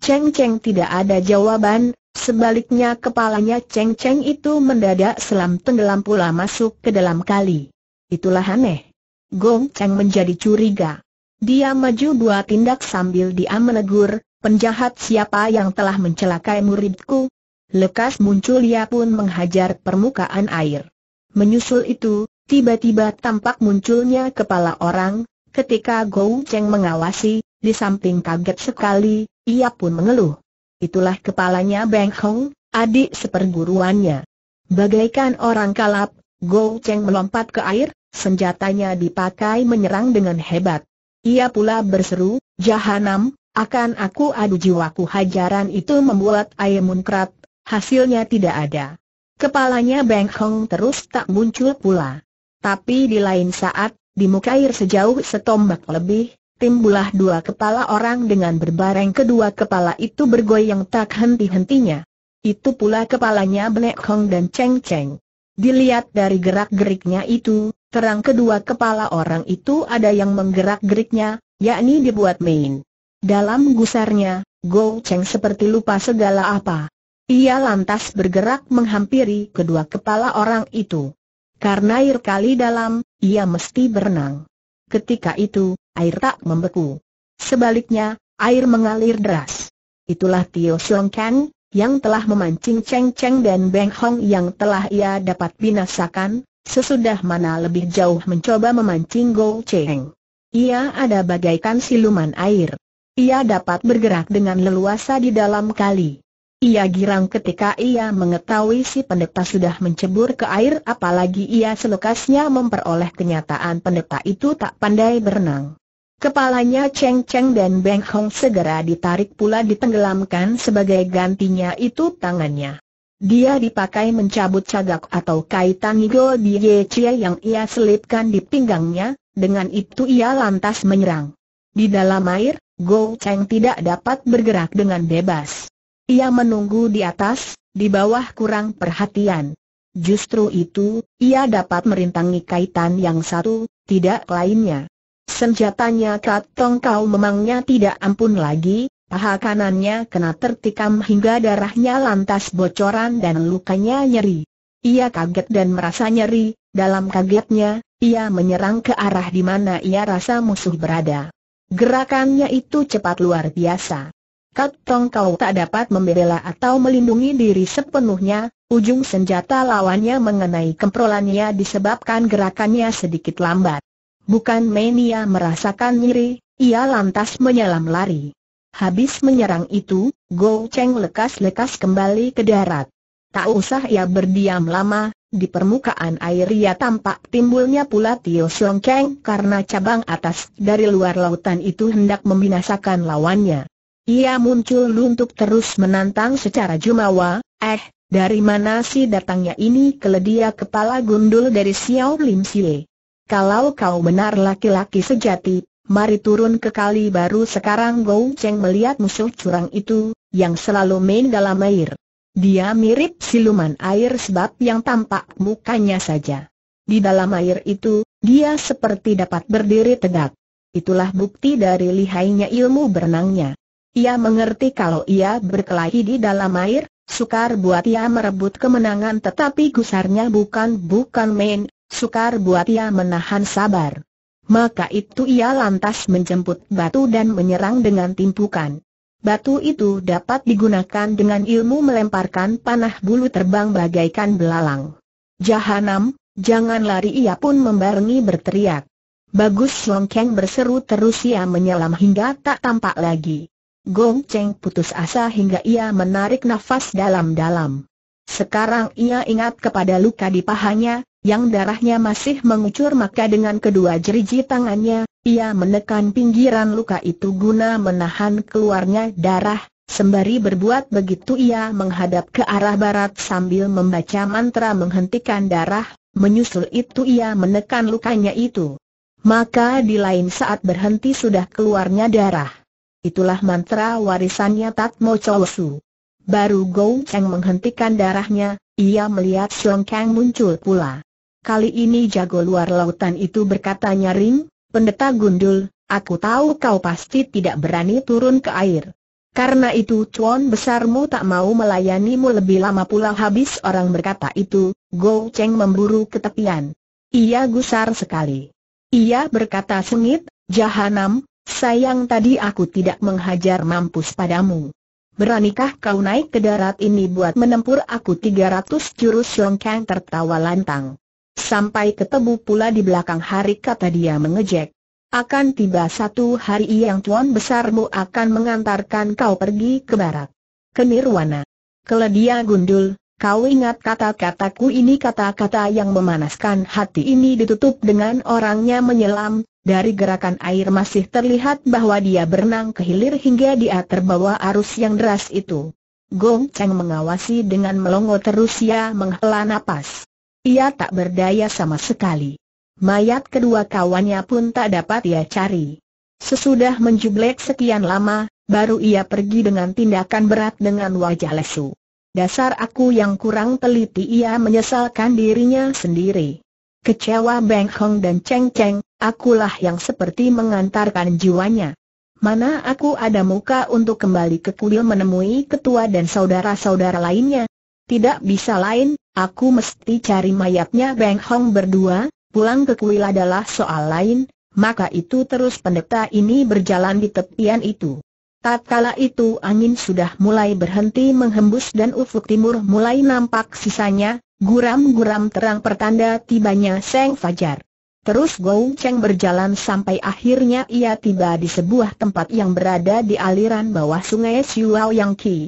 Ceng-ceng tidak ada jawaban, sebaliknya kepalanya ceng-ceng itu mendadak selam tenggelam pula masuk ke dalam kali. Itulah aneh. Gong Cheng menjadi curiga. Dia maju dua tindak sambil dia menegur, Penjahat siapa yang telah mencelakai muridku? Lekas muncul ia pun menghajar permukaan air. Menyusul itu, tiba-tiba tampak munculnya kepala orang, ketika Gou Cheng mengawasi, di samping kaget sekali, ia pun mengeluh. Itulah kepalanya Beng Hong, adik seperguruannya. Bagaikan orang kalap, Gou Cheng melompat ke air, senjatanya dipakai menyerang dengan hebat. Ia pula berseru, Jahanam, akan aku adu jiwaku hajaran itu membuat ayam munkrat, hasilnya tidak ada. Kepalanya Beng Hong terus tak muncul pula. Tapi di lain saat, di muka air sejauh setombak lebih, timbulah dua kepala orang dengan berbareng kedua kepala itu bergoyang tak henti-hentinya. Itu pula kepalanya Beng Hong dan Cheng Cheng. Dilihat dari gerak-geriknya itu, terang kedua kepala orang itu ada yang menggerak-geriknya, yakni dibuat main. Dalam gusarnya, Go Cheng seperti lupa segala apa. Ia lantas bergerak menghampiri kedua kepala orang itu. Karena air kali dalam, ia mesti berenang. Ketika itu, air tak membeku. Sebaliknya, air mengalir deras. Itulah Tio Siong Kang, yang telah memancing Cheng Cheng dan Beng Hong yang telah ia dapat binasakan, sesudah mana lebih jauh mencoba memancing Go Cheng. Ia ada bagaikan siluman air. Ia dapat bergerak dengan leluasa di dalam kali. Ia girang ketika ia mengetahui si pendeta sudah mencebur ke air apalagi ia selukasnya memperoleh kenyataan pendeta itu tak pandai berenang. Kepalanya Cheng Cheng dan Beng Hong segera ditarik pula ditenggelamkan sebagai gantinya itu tangannya. Dia dipakai mencabut cagak atau kaitan Nigo Bie Chie yang ia selipkan di pinggangnya, dengan itu ia lantas menyerang. Di dalam air, Go Cheng tidak dapat bergerak dengan bebas. Ia menunggu di atas, di bawah kurang perhatian. Justru itu, ia dapat merintangi kaitan yang satu, tidak lainnya. Senjatanya Katong Kau memangnya tidak ampun lagi, paha kanannya kena tertikam hingga darahnya lantas bocoran dan lukanya nyeri. Ia kaget dan merasa nyeri, dalam kagetnya, ia menyerang ke arah di mana ia rasa musuh berada. Gerakannya itu cepat luar biasa. Katong Kau tak dapat membela atau melindungi diri sepenuhnya, ujung senjata lawannya mengenai kemprolannya disebabkan gerakannya sedikit lambat. Bukan mania merasakan nyeri, ia lantas menyelam lari. Habis menyerang itu, Go Cheng lekas-lekas kembali ke darat. Tak usah ia berdiam lama, di permukaan air ia tampak timbulnya pula Tio Siong Kang karena cabang atas dari luar lautan itu hendak membinasakan lawannya. Ia muncul untuk terus menantang secara jumawa, eh, dari mana si datangnya ini keledia kepala gundul dari Xiao Lim Xie. Kalau kau benar laki-laki sejati, mari turun ke kali baru sekarang Gou Cheng melihat musuh curang itu, yang selalu main dalam air. Dia mirip siluman air sebab yang tampak mukanya saja. Di dalam air itu, dia seperti dapat berdiri tegak. Itulah bukti dari lihainya ilmu berenangnya. Ia mengerti kalau ia berkelahi di dalam air, sukar buat ia merebut kemenangan tetapi gusarnya bukan-bukan main, sukar buat ia menahan sabar. Maka itu ia lantas menjemput batu dan menyerang dengan timpukan. Batu itu dapat digunakan dengan ilmu melemparkan panah bulu terbang bagaikan belalang. Jahanam, jangan lari ia pun membarengi berteriak. Bagus Longkeng berseru terus ia menyelam hingga tak tampak lagi. Gong Cheng putus asa hingga ia menarik nafas dalam-dalam. Sekarang ia ingat kepada luka di pahanya, yang darahnya masih mengucur maka dengan kedua jeriji tangannya, ia menekan pinggiran luka itu guna menahan keluarnya darah, sembari berbuat begitu ia menghadap ke arah barat sambil membaca mantra menghentikan darah, menyusul itu ia menekan lukanya itu. Maka di lain saat berhenti sudah keluarnya darah. Itulah mantra warisannya Tatmo Chowsu. Baru Gou Cheng menghentikan darahnya, ia melihat Siong Kang muncul pula. Kali ini jago luar lautan itu berkata nyaring, pendeta gundul, aku tahu kau pasti tidak berani turun ke air. Karena itu cuan besarmu tak mau melayanimu lebih lama pula habis orang berkata itu, Go Cheng memburu ke tepian. Ia gusar sekali. Ia berkata sengit, Jahanam, sayang tadi aku tidak menghajar mampus padamu. Beranikah kau naik ke darat ini buat menempur aku 300 jurus kang tertawa lantang. Sampai ketemu pula di belakang hari kata dia mengejek. Akan tiba satu hari yang tuan besarmu akan mengantarkan kau pergi ke barat. Kenirwana. Keledia gundul, kau ingat kata-kataku ini kata-kata yang memanaskan hati ini ditutup dengan orangnya menyelam, dari gerakan air masih terlihat bahwa dia berenang ke hilir hingga dia terbawa arus yang deras itu. Gong Cheng mengawasi dengan melongo terus ia ya, menghela napas. Ia tak berdaya sama sekali. Mayat kedua kawannya pun tak dapat ia cari. Sesudah menjublek sekian lama, baru ia pergi dengan tindakan berat dengan wajah lesu. Dasar aku yang kurang teliti ia menyesalkan dirinya sendiri. Kecewa Beng Hong dan Cheng Cheng, akulah yang seperti mengantarkan jiwanya. Mana aku ada muka untuk kembali ke kuil menemui ketua dan saudara-saudara lainnya, tidak bisa lain, aku mesti cari mayatnya Beng Hong berdua, pulang ke kuil adalah soal lain, maka itu terus pendeta ini berjalan di tepian itu. Tak kala itu angin sudah mulai berhenti menghembus dan ufuk timur mulai nampak sisanya, guram-guram terang pertanda tibanya Seng Fajar. Terus Gou Cheng berjalan sampai akhirnya ia tiba di sebuah tempat yang berada di aliran bawah sungai Siuao Yang Ki.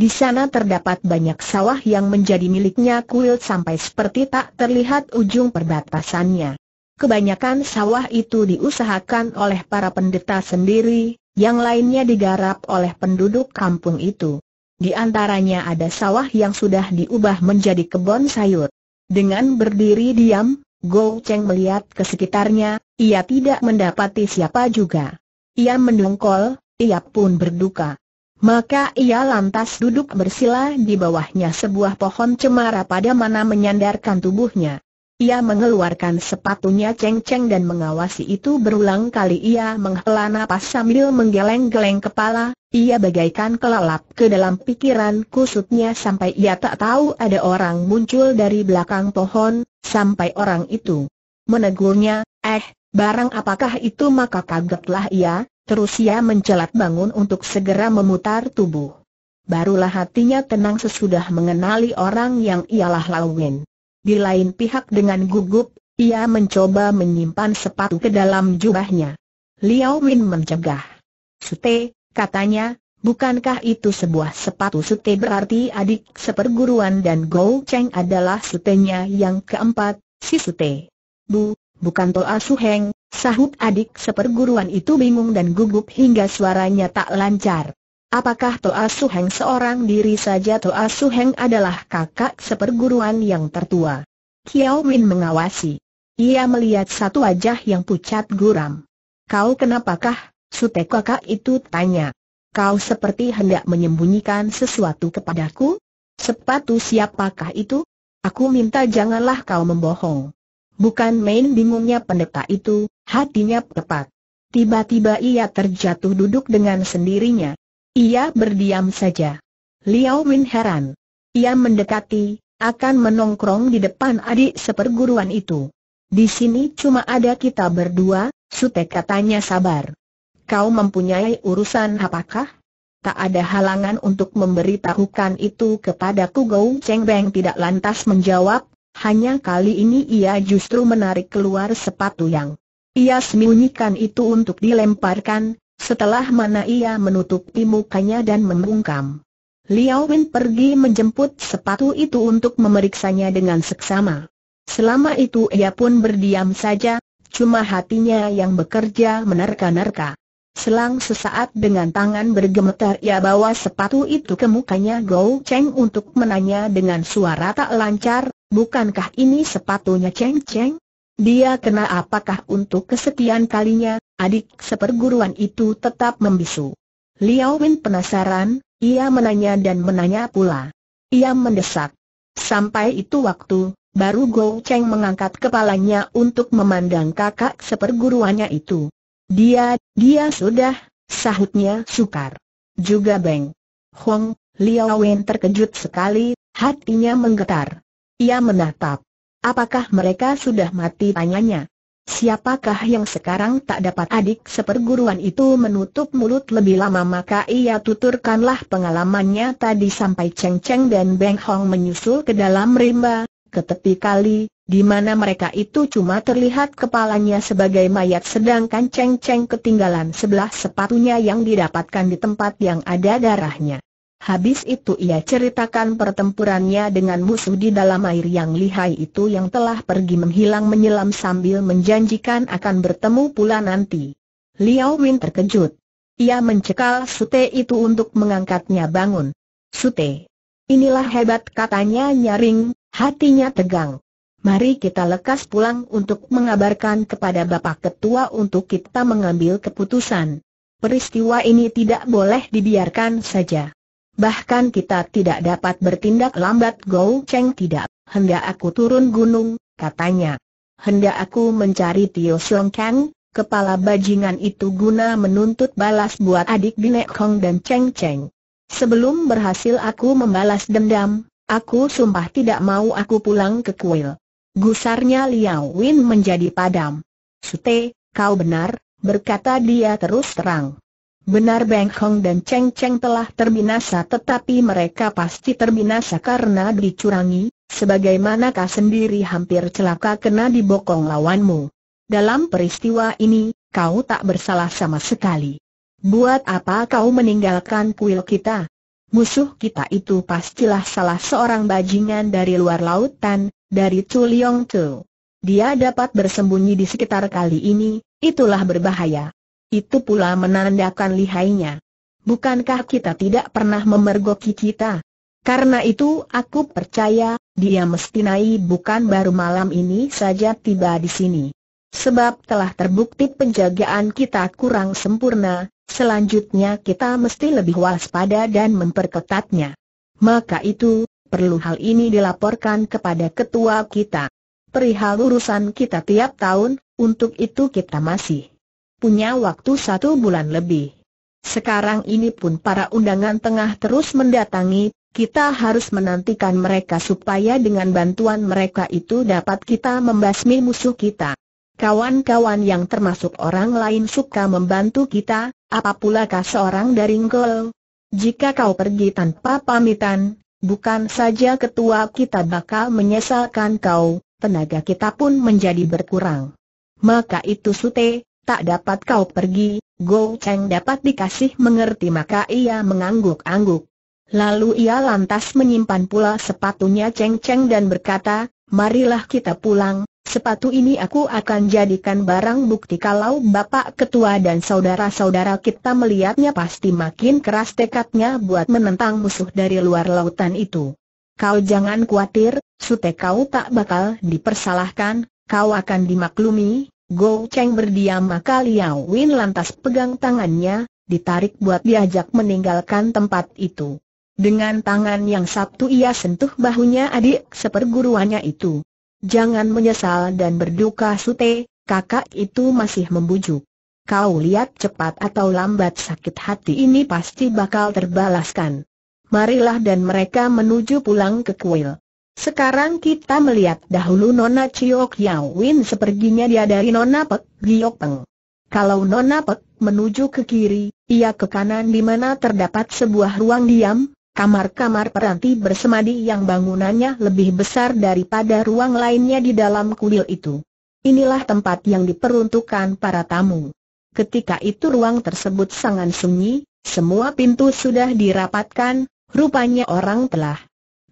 Di sana terdapat banyak sawah yang menjadi miliknya kuil sampai seperti tak terlihat ujung perbatasannya. Kebanyakan sawah itu diusahakan oleh para pendeta sendiri, yang lainnya digarap oleh penduduk kampung itu. Di antaranya ada sawah yang sudah diubah menjadi kebun sayur. Dengan berdiri diam, Go Cheng melihat ke sekitarnya, ia tidak mendapati siapa juga. Ia mendongkol, ia pun berduka. Maka ia lantas duduk bersila di bawahnya sebuah pohon cemara pada mana menyandarkan tubuhnya. Ia mengeluarkan sepatunya ceng-ceng dan mengawasi itu berulang kali ia menghela napas sambil menggeleng-geleng kepala, ia bagaikan kelalap ke dalam pikiran kusutnya sampai ia tak tahu ada orang muncul dari belakang pohon, sampai orang itu menegurnya, eh, barang apakah itu maka kagetlah ia, Terus ia mencelat bangun untuk segera memutar tubuh. Barulah hatinya tenang sesudah mengenali orang yang ialah Lawin. Di lain pihak dengan gugup, ia mencoba menyimpan sepatu ke dalam jubahnya. Liao Win mencegah. Sute, katanya, bukankah itu sebuah sepatu Sute berarti adik seperguruan dan Gou Cheng adalah sutenya yang keempat, si Sute. Bu, Bukan Toa ah Su Heng," sahut adik seperguruan itu bingung dan gugup hingga suaranya tak lancar. Apakah Toa ah Su Heng seorang diri saja Toa ah Su Heng adalah kakak seperguruan yang tertua? Kiao Min mengawasi. Ia melihat satu wajah yang pucat guram. Kau kenapakah, Sute kakak itu tanya. Kau seperti hendak menyembunyikan sesuatu kepadaku? Sepatu siapakah itu? Aku minta janganlah kau membohong. Bukan main bingungnya pendeta itu, hatinya tepat. Tiba-tiba ia terjatuh duduk dengan sendirinya. Ia berdiam saja. Liao Win heran. Ia mendekati, akan menongkrong di depan adik seperguruan itu. Di sini cuma ada kita berdua, Sute katanya sabar. Kau mempunyai urusan apakah? Tak ada halangan untuk memberitahukan itu kepadaku Gou Cheng Beng tidak lantas menjawab, hanya kali ini ia justru menarik keluar sepatu yang ia sembunyikan itu untuk dilemparkan, setelah mana ia menutupi mukanya dan membungkam. Liao Win pergi menjemput sepatu itu untuk memeriksanya dengan seksama. Selama itu ia pun berdiam saja, cuma hatinya yang bekerja menerka-nerka. Selang sesaat dengan tangan bergemetar ia bawa sepatu itu ke mukanya Go Cheng untuk menanya dengan suara tak lancar, Bukankah ini sepatunya Cheng Cheng? Dia kena apakah untuk kesekian kalinya, adik seperguruan itu tetap membisu. Liao Wen penasaran, ia menanya dan menanya pula. Ia mendesak. Sampai itu waktu, baru Go Cheng mengangkat kepalanya untuk memandang kakak seperguruannya itu. Dia, dia sudah, sahutnya sukar. Juga Beng. Hong, Liao Wen terkejut sekali, hatinya menggetar. Ia menatap. Apakah mereka sudah mati tanyanya? Siapakah yang sekarang tak dapat adik seperguruan itu menutup mulut lebih lama maka ia tuturkanlah pengalamannya tadi sampai Cheng Cheng dan Beng Hong menyusul ke dalam rimba, ke tepi kali, di mana mereka itu cuma terlihat kepalanya sebagai mayat sedangkan Cheng Cheng ketinggalan sebelah sepatunya yang didapatkan di tempat yang ada darahnya. Habis itu ia ceritakan pertempurannya dengan musuh di dalam air yang lihai itu yang telah pergi menghilang menyelam sambil menjanjikan akan bertemu pula nanti. Liao Win terkejut. Ia mencekal Sute itu untuk mengangkatnya bangun. Sute. Inilah hebat katanya nyaring, hatinya tegang. Mari kita lekas pulang untuk mengabarkan kepada Bapak Ketua untuk kita mengambil keputusan. Peristiwa ini tidak boleh dibiarkan saja bahkan kita tidak dapat bertindak lambat Gou Cheng tidak. Hendak aku turun gunung, katanya. Hendak aku mencari Tio Siong Kang, kepala bajingan itu guna menuntut balas buat adik Binek Hong dan Cheng Cheng. Sebelum berhasil aku membalas dendam, aku sumpah tidak mau aku pulang ke kuil. Gusarnya Liao Win menjadi padam. Sute, kau benar, berkata dia terus terang. Benar Beng Hong dan Cheng Cheng telah terbinasa tetapi mereka pasti terbinasa karena dicurangi, Sebagaimana kau sendiri hampir celaka kena dibokong lawanmu. Dalam peristiwa ini, kau tak bersalah sama sekali. Buat apa kau meninggalkan kuil kita? Musuh kita itu pastilah salah seorang bajingan dari luar lautan, dari Chuliong Tu. Dia dapat bersembunyi di sekitar kali ini, itulah berbahaya. Itu pula menandakan lihainya. Bukankah kita tidak pernah memergoki kita? Karena itu aku percaya, dia naik bukan baru malam ini saja tiba di sini. Sebab telah terbukti penjagaan kita kurang sempurna, selanjutnya kita mesti lebih waspada dan memperketatnya. Maka itu, perlu hal ini dilaporkan kepada ketua kita. Perihal urusan kita tiap tahun, untuk itu kita masih punya waktu satu bulan lebih. Sekarang ini pun para undangan tengah terus mendatangi, kita harus menantikan mereka supaya dengan bantuan mereka itu dapat kita membasmi musuh kita. Kawan-kawan yang termasuk orang lain suka membantu kita, apapulakah seorang dari Ngol? Jika kau pergi tanpa pamitan, bukan saja ketua kita bakal menyesalkan kau, tenaga kita pun menjadi berkurang. Maka itu Sute, Tak dapat kau pergi, Go Cheng dapat dikasih mengerti maka ia mengangguk-angguk. Lalu ia lantas menyimpan pula sepatunya Cheng Cheng dan berkata, marilah kita pulang, sepatu ini aku akan jadikan barang bukti kalau Bapak Ketua dan saudara-saudara kita melihatnya pasti makin keras tekadnya buat menentang musuh dari luar lautan itu. Kau jangan khawatir, Sute kau tak bakal dipersalahkan, kau akan dimaklumi, Go Cheng berdiam maka Liao Win lantas pegang tangannya, ditarik buat diajak meninggalkan tempat itu. Dengan tangan yang sabtu ia sentuh bahunya adik seperguruannya itu. Jangan menyesal dan berduka sute, kakak itu masih membujuk. Kau lihat cepat atau lambat sakit hati ini pasti bakal terbalaskan. Marilah dan mereka menuju pulang ke kuil. Sekarang kita melihat dahulu Nona Chiok Yao Win seperginya dia dari Nona Pek Giyok Peng. Kalau Nona Pek menuju ke kiri, ia ke kanan di mana terdapat sebuah ruang diam, kamar-kamar peranti bersemadi yang bangunannya lebih besar daripada ruang lainnya di dalam kuil itu. Inilah tempat yang diperuntukkan para tamu. Ketika itu ruang tersebut sangat sunyi, semua pintu sudah dirapatkan, rupanya orang telah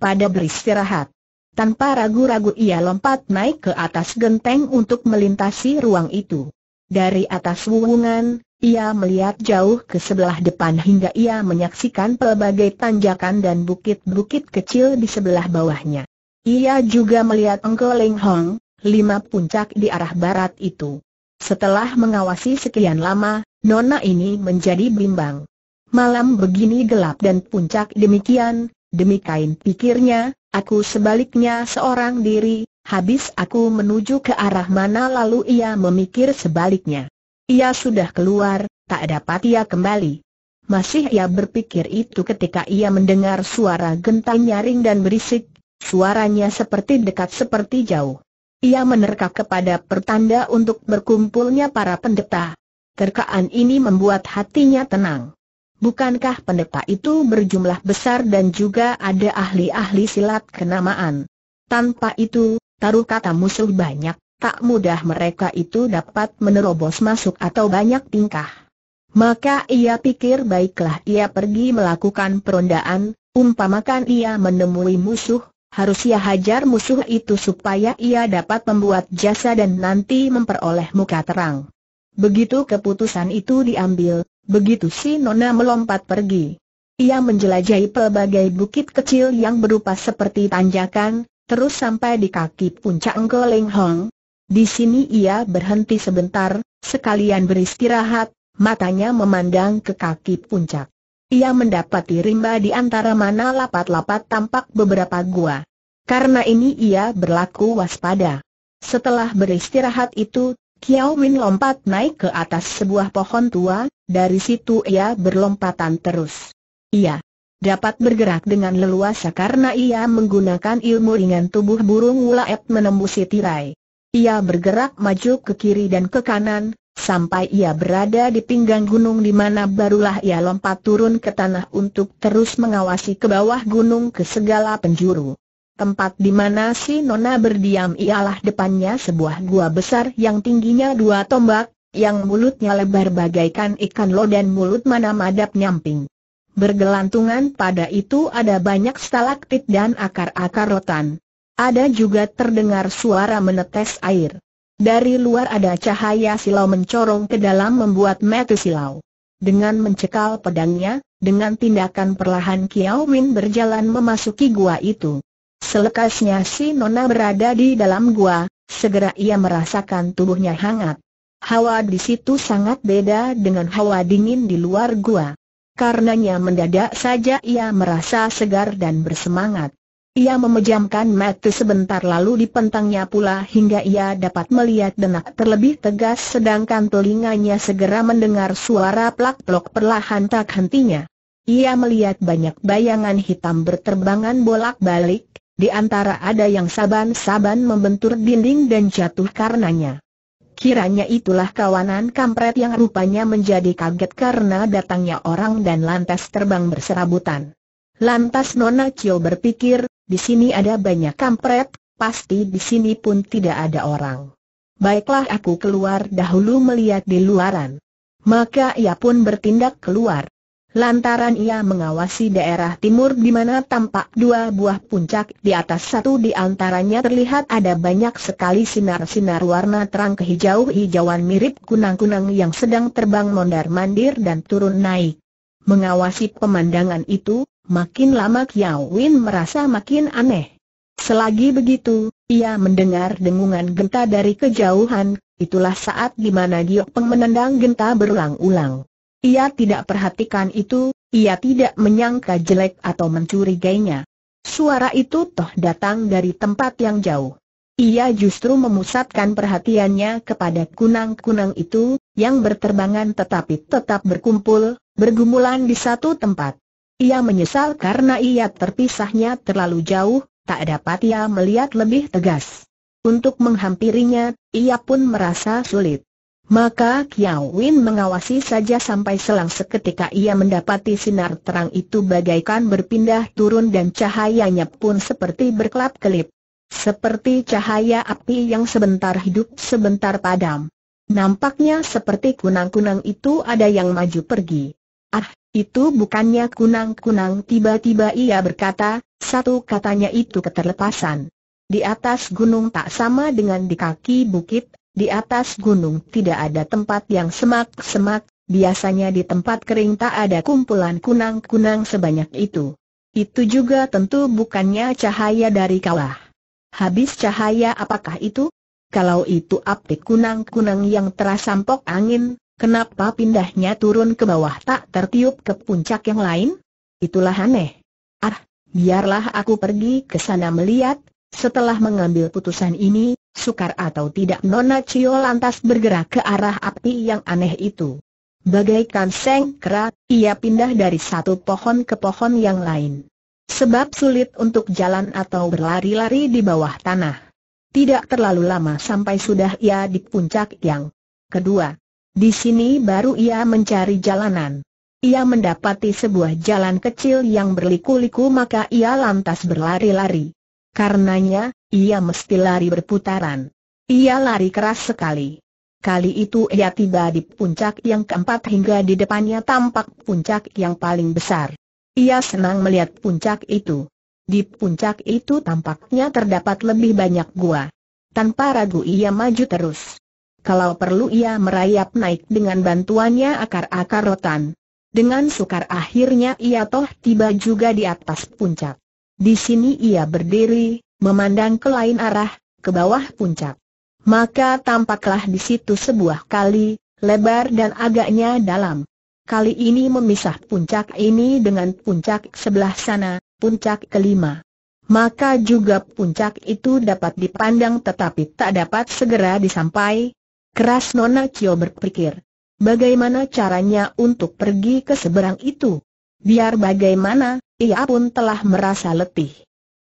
pada beristirahat. Tanpa ragu-ragu ia lompat naik ke atas genteng untuk melintasi ruang itu. Dari atas wuwungan, ia melihat jauh ke sebelah depan hingga ia menyaksikan pelbagai tanjakan dan bukit-bukit kecil di sebelah bawahnya. Ia juga melihat Engko Leng Hong, lima puncak di arah barat itu. Setelah mengawasi sekian lama, Nona ini menjadi bimbang. Malam begini gelap dan puncak demikian, Demi kain pikirnya, aku sebaliknya seorang diri, habis aku menuju ke arah mana lalu ia memikir sebaliknya. Ia sudah keluar, tak dapat ia kembali. Masih ia berpikir itu ketika ia mendengar suara gentang nyaring dan berisik, suaranya seperti dekat seperti jauh. Ia menerka kepada pertanda untuk berkumpulnya para pendeta. Terkaan ini membuat hatinya tenang. Bukankah pendeta itu berjumlah besar dan juga ada ahli-ahli silat kenamaan? Tanpa itu, taruh kata musuh banyak, tak mudah mereka itu dapat menerobos masuk atau banyak tingkah. Maka ia pikir baiklah ia pergi melakukan perondaan, umpamakan ia menemui musuh, harus ia hajar musuh itu supaya ia dapat membuat jasa dan nanti memperoleh muka terang. Begitu keputusan itu diambil, Begitu si Nona melompat pergi. Ia menjelajahi pelbagai bukit kecil yang berupa seperti tanjakan, terus sampai di kaki puncak Engkeleng Hong. Di sini ia berhenti sebentar, sekalian beristirahat, matanya memandang ke kaki puncak. Ia mendapati rimba di antara mana lapat-lapat tampak beberapa gua. Karena ini ia berlaku waspada. Setelah beristirahat itu, Kiao Win lompat naik ke atas sebuah pohon tua, dari situ ia berlompatan terus. Ia dapat bergerak dengan leluasa karena ia menggunakan ilmu ringan tubuh burung ulaep menembusi tirai. Ia bergerak maju ke kiri dan ke kanan, sampai ia berada di pinggang gunung di mana barulah ia lompat turun ke tanah untuk terus mengawasi ke bawah gunung ke segala penjuru. Tempat di mana si Nona berdiam ialah depannya sebuah gua besar yang tingginya dua tombak, yang mulutnya lebar bagaikan ikan lo dan mulut mana madap nyamping. Bergelantungan pada itu ada banyak stalaktit dan akar-akar rotan. Ada juga terdengar suara menetes air. Dari luar ada cahaya silau mencorong ke dalam membuat mata silau. Dengan mencekal pedangnya, dengan tindakan perlahan Kiao Min berjalan memasuki gua itu. Selekasnya si Nona berada di dalam gua, segera ia merasakan tubuhnya hangat. Hawa di situ sangat beda dengan hawa dingin di luar gua. Karenanya mendadak saja ia merasa segar dan bersemangat. Ia memejamkan mata sebentar lalu di pentangnya pula hingga ia dapat melihat denak terlebih tegas sedangkan telinganya segera mendengar suara plak-plok perlahan tak hentinya. Ia melihat banyak bayangan hitam berterbangan bolak-balik, di antara ada yang saban-saban membentur dinding dan jatuh karenanya. Kiranya itulah kawanan kampret yang rupanya menjadi kaget karena datangnya orang dan lantas terbang berserabutan. Lantas Nona Cio berpikir, di sini ada banyak kampret, pasti di sini pun tidak ada orang. Baiklah aku keluar dahulu melihat di luaran. Maka ia pun bertindak keluar. Lantaran ia mengawasi daerah timur di mana tampak dua buah puncak di atas satu di antaranya terlihat ada banyak sekali sinar-sinar warna terang kehijau-hijauan mirip kunang-kunang yang sedang terbang mondar-mandir dan turun naik. Mengawasi pemandangan itu, makin lama Kiao Win merasa makin aneh. Selagi begitu, ia mendengar dengungan genta dari kejauhan, itulah saat di mana Giok Peng menendang genta berulang-ulang. Ia tidak perhatikan itu, ia tidak menyangka jelek atau mencurigainya. Suara itu toh datang dari tempat yang jauh. Ia justru memusatkan perhatiannya kepada kunang-kunang itu, yang berterbangan tetapi tetap berkumpul, bergumulan di satu tempat. Ia menyesal karena ia terpisahnya terlalu jauh, tak dapat ia melihat lebih tegas. Untuk menghampirinya, ia pun merasa sulit. Maka Kiao Win mengawasi saja sampai selang seketika ia mendapati sinar terang itu bagaikan berpindah turun dan cahayanya pun seperti berkelap-kelip. Seperti cahaya api yang sebentar hidup sebentar padam. Nampaknya seperti kunang-kunang itu ada yang maju pergi. Ah, itu bukannya kunang-kunang tiba-tiba ia berkata, satu katanya itu keterlepasan. Di atas gunung tak sama dengan di kaki bukit di atas gunung tidak ada tempat yang semak-semak, biasanya di tempat kering tak ada kumpulan kunang-kunang sebanyak itu. Itu juga tentu bukannya cahaya dari kawah. Habis cahaya apakah itu? Kalau itu api kunang-kunang yang terasampok angin, kenapa pindahnya turun ke bawah tak tertiup ke puncak yang lain? Itulah aneh. Ah, biarlah aku pergi ke sana melihat. Setelah mengambil putusan ini, sukar atau tidak Nona Cio lantas bergerak ke arah api yang aneh itu. Bagaikan kera, ia pindah dari satu pohon ke pohon yang lain. Sebab sulit untuk jalan atau berlari-lari di bawah tanah. Tidak terlalu lama sampai sudah ia di puncak yang kedua. Di sini baru ia mencari jalanan. Ia mendapati sebuah jalan kecil yang berliku-liku maka ia lantas berlari-lari. Karenanya, ia mesti lari berputaran. Ia lari keras sekali. Kali itu ia tiba di puncak yang keempat hingga di depannya tampak puncak yang paling besar. Ia senang melihat puncak itu. Di puncak itu tampaknya terdapat lebih banyak gua. Tanpa ragu ia maju terus. Kalau perlu ia merayap naik dengan bantuannya akar-akar rotan. Dengan sukar akhirnya ia toh tiba juga di atas puncak. Di sini ia berdiri, memandang ke lain arah, ke bawah puncak. Maka tampaklah di situ sebuah kali, lebar dan agaknya dalam. Kali ini memisah puncak ini dengan puncak sebelah sana, puncak kelima. Maka juga puncak itu dapat dipandang tetapi tak dapat segera disampai. Keras Nona Cio berpikir, bagaimana caranya untuk pergi ke seberang itu? Biar bagaimana, ia pun telah merasa letih.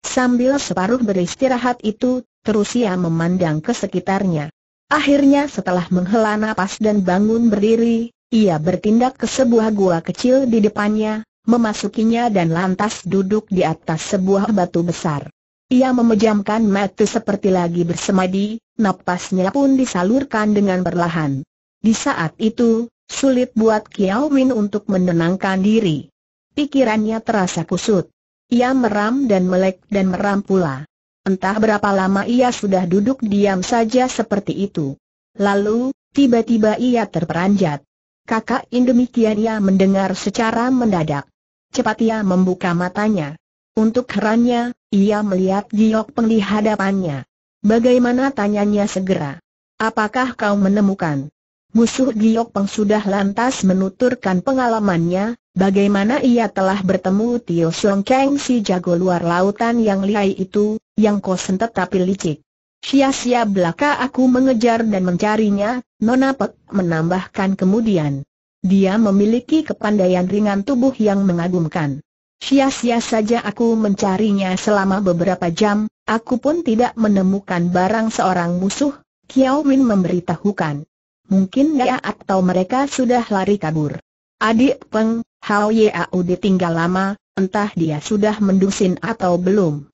Sambil separuh beristirahat itu, terus ia memandang ke sekitarnya. Akhirnya setelah menghela nafas dan bangun berdiri, ia bertindak ke sebuah gua kecil di depannya, memasukinya dan lantas duduk di atas sebuah batu besar. Ia memejamkan mata seperti lagi bersemadi, napasnya pun disalurkan dengan perlahan. Di saat itu, sulit buat Kiao Win untuk menenangkan diri. Pikirannya terasa kusut. Ia meram dan melek dan meram pula. Entah berapa lama ia sudah duduk diam saja seperti itu. Lalu, tiba-tiba ia terperanjat. Kakak In ia mendengar secara mendadak. Cepat ia membuka matanya. Untuk herannya, ia melihat giok penglihadapannya. Bagaimana tanyanya segera? Apakah kau menemukan? Musuh Peng sudah lantas menuturkan pengalamannya, bagaimana ia telah bertemu Tio Song Kang si jago luar lautan yang lihai itu, yang kosen tetapi licik. Sia-sia belaka aku mengejar dan mencarinya, Nona Pek menambahkan kemudian. Dia memiliki kepandaian ringan tubuh yang mengagumkan. Sia-sia saja aku mencarinya selama beberapa jam, aku pun tidak menemukan barang seorang musuh, Kiao Win memberitahukan mungkin dia ya, atau mereka sudah lari kabur. Adik Peng, Hao Yeau ditinggal lama, entah dia sudah mendusin atau belum.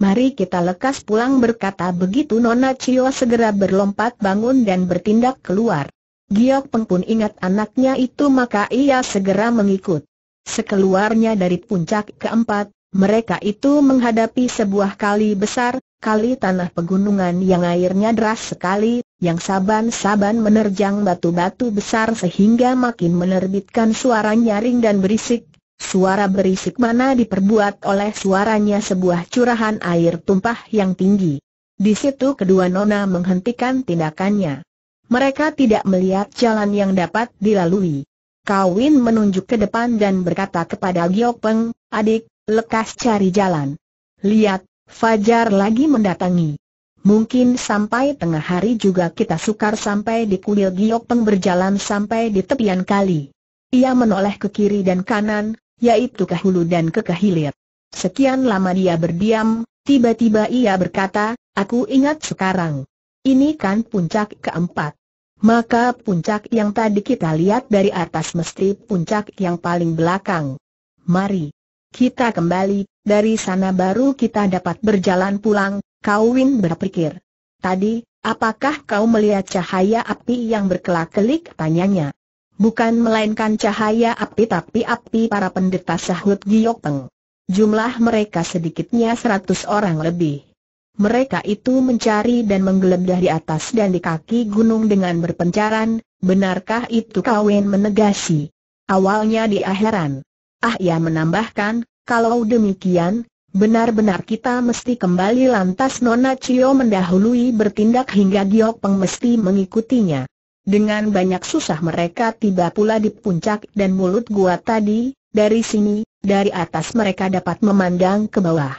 Mari kita lekas pulang berkata begitu Nona Cio segera berlompat bangun dan bertindak keluar. Giok Peng pun ingat anaknya itu maka ia segera mengikut. Sekeluarnya dari puncak keempat, mereka itu menghadapi sebuah kali besar, kali tanah pegunungan yang airnya deras sekali, yang saban-saban menerjang batu-batu besar sehingga makin menerbitkan suara nyaring dan berisik. Suara berisik mana diperbuat oleh suaranya sebuah curahan air tumpah yang tinggi. Di situ kedua nona menghentikan tindakannya. Mereka tidak melihat jalan yang dapat dilalui. Kawin menunjuk ke depan dan berkata kepada Giopeng, adik, lekas cari jalan. Lihat, Fajar lagi mendatangi. Mungkin sampai tengah hari juga kita sukar sampai di kuil Giok Peng berjalan sampai di tepian kali. Ia menoleh ke kiri dan kanan, yaitu ke hulu dan ke, ke Sekian lama dia berdiam, tiba-tiba ia berkata, aku ingat sekarang. Ini kan puncak keempat. Maka puncak yang tadi kita lihat dari atas mesti puncak yang paling belakang. Mari. Kita kembali, dari sana baru kita dapat berjalan pulang, Kau Win berpikir. Tadi, apakah kau melihat cahaya api yang berkelak-kelik? Tanyanya. Bukan melainkan cahaya api tapi api para pendeta sahut Giok Peng. Jumlah mereka sedikitnya seratus orang lebih. Mereka itu mencari dan menggeledah di atas dan di kaki gunung dengan berpencaran, benarkah itu kawin menegasi? Awalnya di akhiran. Ah ia menambahkan, kalau demikian, Benar-benar kita mesti kembali lantas Nona Cio mendahului bertindak hingga Giok Peng mesti mengikutinya. Dengan banyak susah mereka tiba pula di puncak dan mulut gua tadi, dari sini, dari atas mereka dapat memandang ke bawah.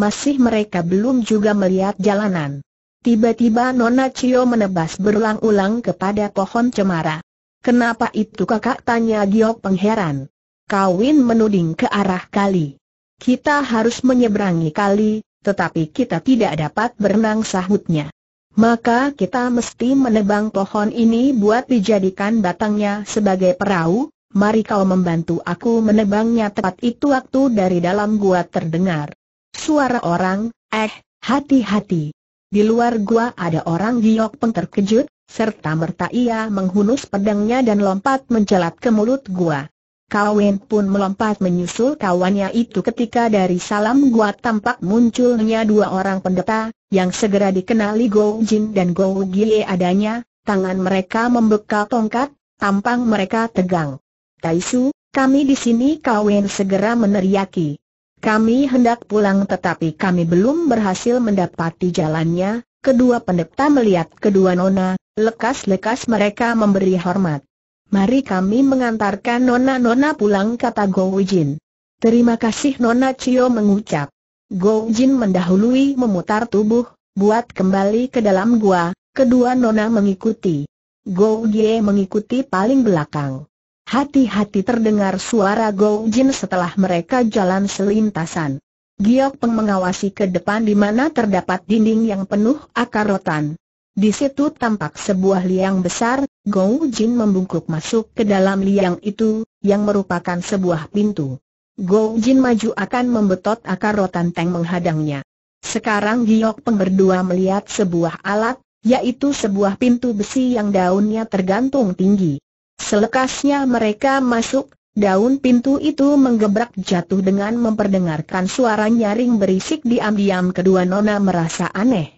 Masih mereka belum juga melihat jalanan. Tiba-tiba Nona Cio menebas berulang-ulang kepada pohon cemara. Kenapa itu kakak tanya Giok pengheran. Kawin menuding ke arah kali. Kita harus menyeberangi kali, tetapi kita tidak dapat berenang sahutnya. Maka kita mesti menebang pohon ini buat dijadikan batangnya sebagai perahu, mari kau membantu aku menebangnya tepat itu waktu dari dalam gua terdengar. Suara orang, eh, hati-hati. Di luar gua ada orang giok peng terkejut, serta merta ia menghunus pedangnya dan lompat mencelat ke mulut gua. Kawin pun melompat menyusul kawannya itu ketika dari salam gua tampak munculnya dua orang pendeta, yang segera dikenali Go Jin dan Go Gie adanya, tangan mereka membekal tongkat, tampang mereka tegang. Taisu, kami di sini Kawin segera meneriaki. Kami hendak pulang tetapi kami belum berhasil mendapati jalannya, kedua pendeta melihat kedua nona, lekas-lekas mereka memberi hormat. Mari kami mengantarkan nona-nona pulang kata Go Jin. Terima kasih Nona Cio mengucap. Go Jin mendahului memutar tubuh, buat kembali ke dalam gua, kedua Nona mengikuti. Go Ye mengikuti paling belakang. Hati-hati terdengar suara Go Jin setelah mereka jalan selintasan. Giok Peng mengawasi ke depan di mana terdapat dinding yang penuh akar rotan. Di situ tampak sebuah liang besar, Gou Jin membungkuk masuk ke dalam liang itu, yang merupakan sebuah pintu. Gou Jin maju akan membetot akar rotan teng menghadangnya. Sekarang Giok Peng berdua melihat sebuah alat, yaitu sebuah pintu besi yang daunnya tergantung tinggi. Selekasnya mereka masuk, daun pintu itu menggebrak jatuh dengan memperdengarkan suara nyaring berisik diam-diam kedua nona merasa aneh.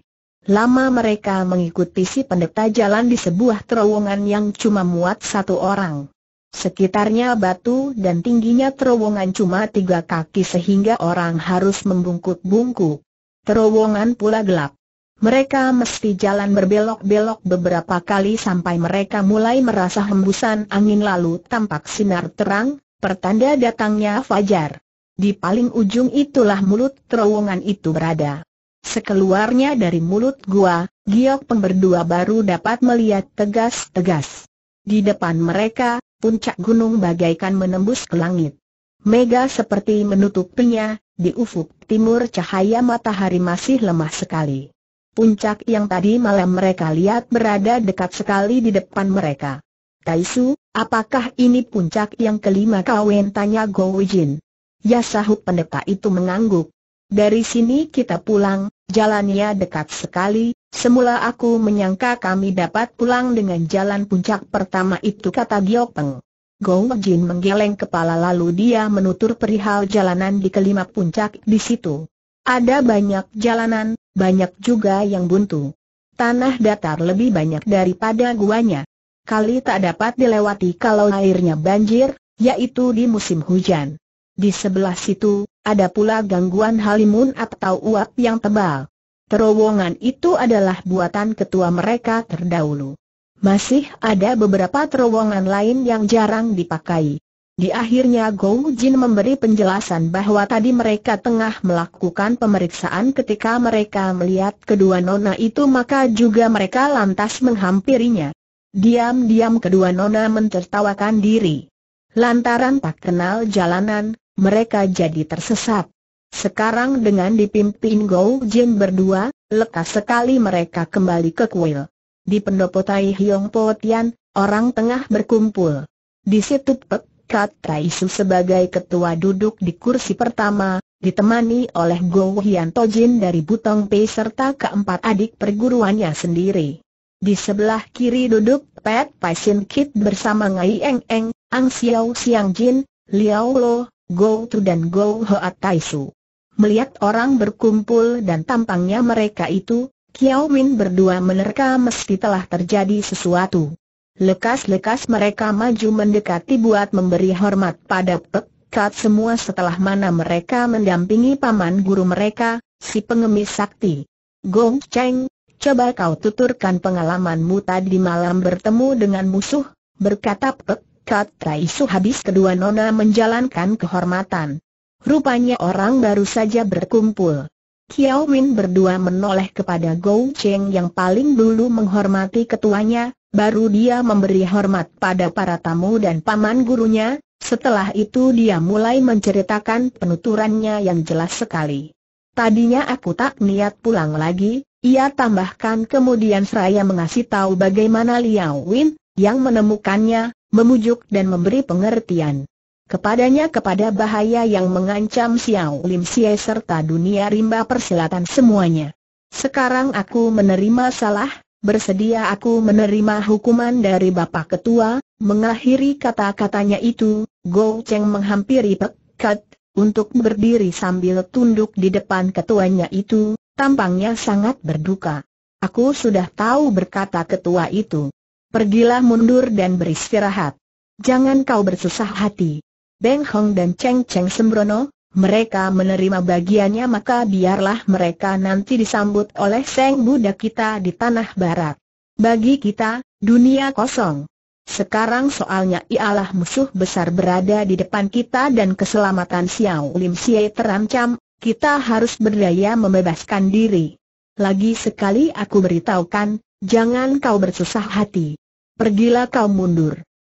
Lama mereka mengikuti si pendeta jalan di sebuah terowongan yang cuma muat satu orang. Sekitarnya batu dan tingginya terowongan cuma tiga kaki sehingga orang harus membungkuk-bungkuk. Terowongan pula gelap. Mereka mesti jalan berbelok-belok beberapa kali sampai mereka mulai merasa hembusan angin lalu tampak sinar terang, pertanda datangnya fajar. Di paling ujung itulah mulut terowongan itu berada. Sekeluarnya dari mulut gua, Giok pemberdua baru dapat melihat tegas-tegas. Di depan mereka, puncak gunung bagaikan menembus ke langit. Mega seperti menutupinya, di ufuk timur cahaya matahari masih lemah sekali. Puncak yang tadi malam mereka lihat berada dekat sekali di depan mereka. Taisu, apakah ini puncak yang kelima kawin? Tanya Go Wijin. Ya sahut pendeta itu mengangguk. Dari sini kita pulang, jalannya dekat sekali, semula aku menyangka kami dapat pulang dengan jalan puncak pertama itu kata Giok Peng. Gou Jin menggeleng kepala lalu dia menutur perihal jalanan di kelima puncak di situ. Ada banyak jalanan, banyak juga yang buntu. Tanah datar lebih banyak daripada guanya. Kali tak dapat dilewati kalau airnya banjir, yaitu di musim hujan. Di sebelah situ, ada pula gangguan halimun atau uap yang tebal. Terowongan itu adalah buatan ketua mereka terdahulu. Masih ada beberapa terowongan lain yang jarang dipakai. Di akhirnya Gong Jin memberi penjelasan bahwa tadi mereka tengah melakukan pemeriksaan ketika mereka melihat kedua nona itu maka juga mereka lantas menghampirinya. Diam-diam kedua nona mentertawakan diri. Lantaran tak kenal jalanan, mereka jadi tersesat. Sekarang dengan dipimpin Gou Jin berdua, lekas sekali mereka kembali ke kuil. Di pendopo Tai Hiong Po Tian, orang tengah berkumpul. Di situ Pek Kat Su sebagai ketua duduk di kursi pertama, ditemani oleh Gou Hian Jin dari Butong Pei serta keempat adik perguruannya sendiri. Di sebelah kiri duduk Pet Pai Sin Kit bersama Ngai Eng Eng, Ang Xiao Siang Jin, Liao Lo, Go Tu dan Go Hoa Taisu. Melihat orang berkumpul dan tampangnya mereka itu, Kiao Min berdua menerka mesti telah terjadi sesuatu. Lekas-lekas mereka maju mendekati buat memberi hormat pada Pek Kat semua setelah mana mereka mendampingi paman guru mereka, si pengemis sakti. Gong Cheng, coba kau tuturkan pengalamanmu tadi malam bertemu dengan musuh, berkata Pek Kat isu habis kedua nona menjalankan kehormatan. Rupanya orang baru saja berkumpul. Kiao Min berdua menoleh kepada Gou Cheng yang paling dulu menghormati ketuanya, baru dia memberi hormat pada para tamu dan paman gurunya, setelah itu dia mulai menceritakan penuturannya yang jelas sekali. Tadinya aku tak niat pulang lagi, ia tambahkan kemudian seraya mengasih tahu bagaimana Liao Win, yang menemukannya, memujuk dan memberi pengertian kepadanya kepada bahaya yang mengancam Xiao Lim Xie serta dunia rimba persilatan semuanya. Sekarang aku menerima salah, bersedia aku menerima hukuman dari Bapak Ketua, mengakhiri kata-katanya itu, Go Cheng menghampiri Pek Kat, untuk berdiri sambil tunduk di depan ketuanya itu, tampangnya sangat berduka. Aku sudah tahu berkata ketua itu. Pergilah mundur dan beristirahat. Jangan kau bersusah hati. Beng Hong dan Cheng Cheng Sembrono, mereka menerima bagiannya maka biarlah mereka nanti disambut oleh Seng Buddha kita di Tanah Barat. Bagi kita, dunia kosong. Sekarang soalnya ialah musuh besar berada di depan kita dan keselamatan Xiao Lim Xie terancam, kita harus berdaya membebaskan diri. Lagi sekali aku beritahukan, Jangan kau bersusah hati. Pergilah kau mundur.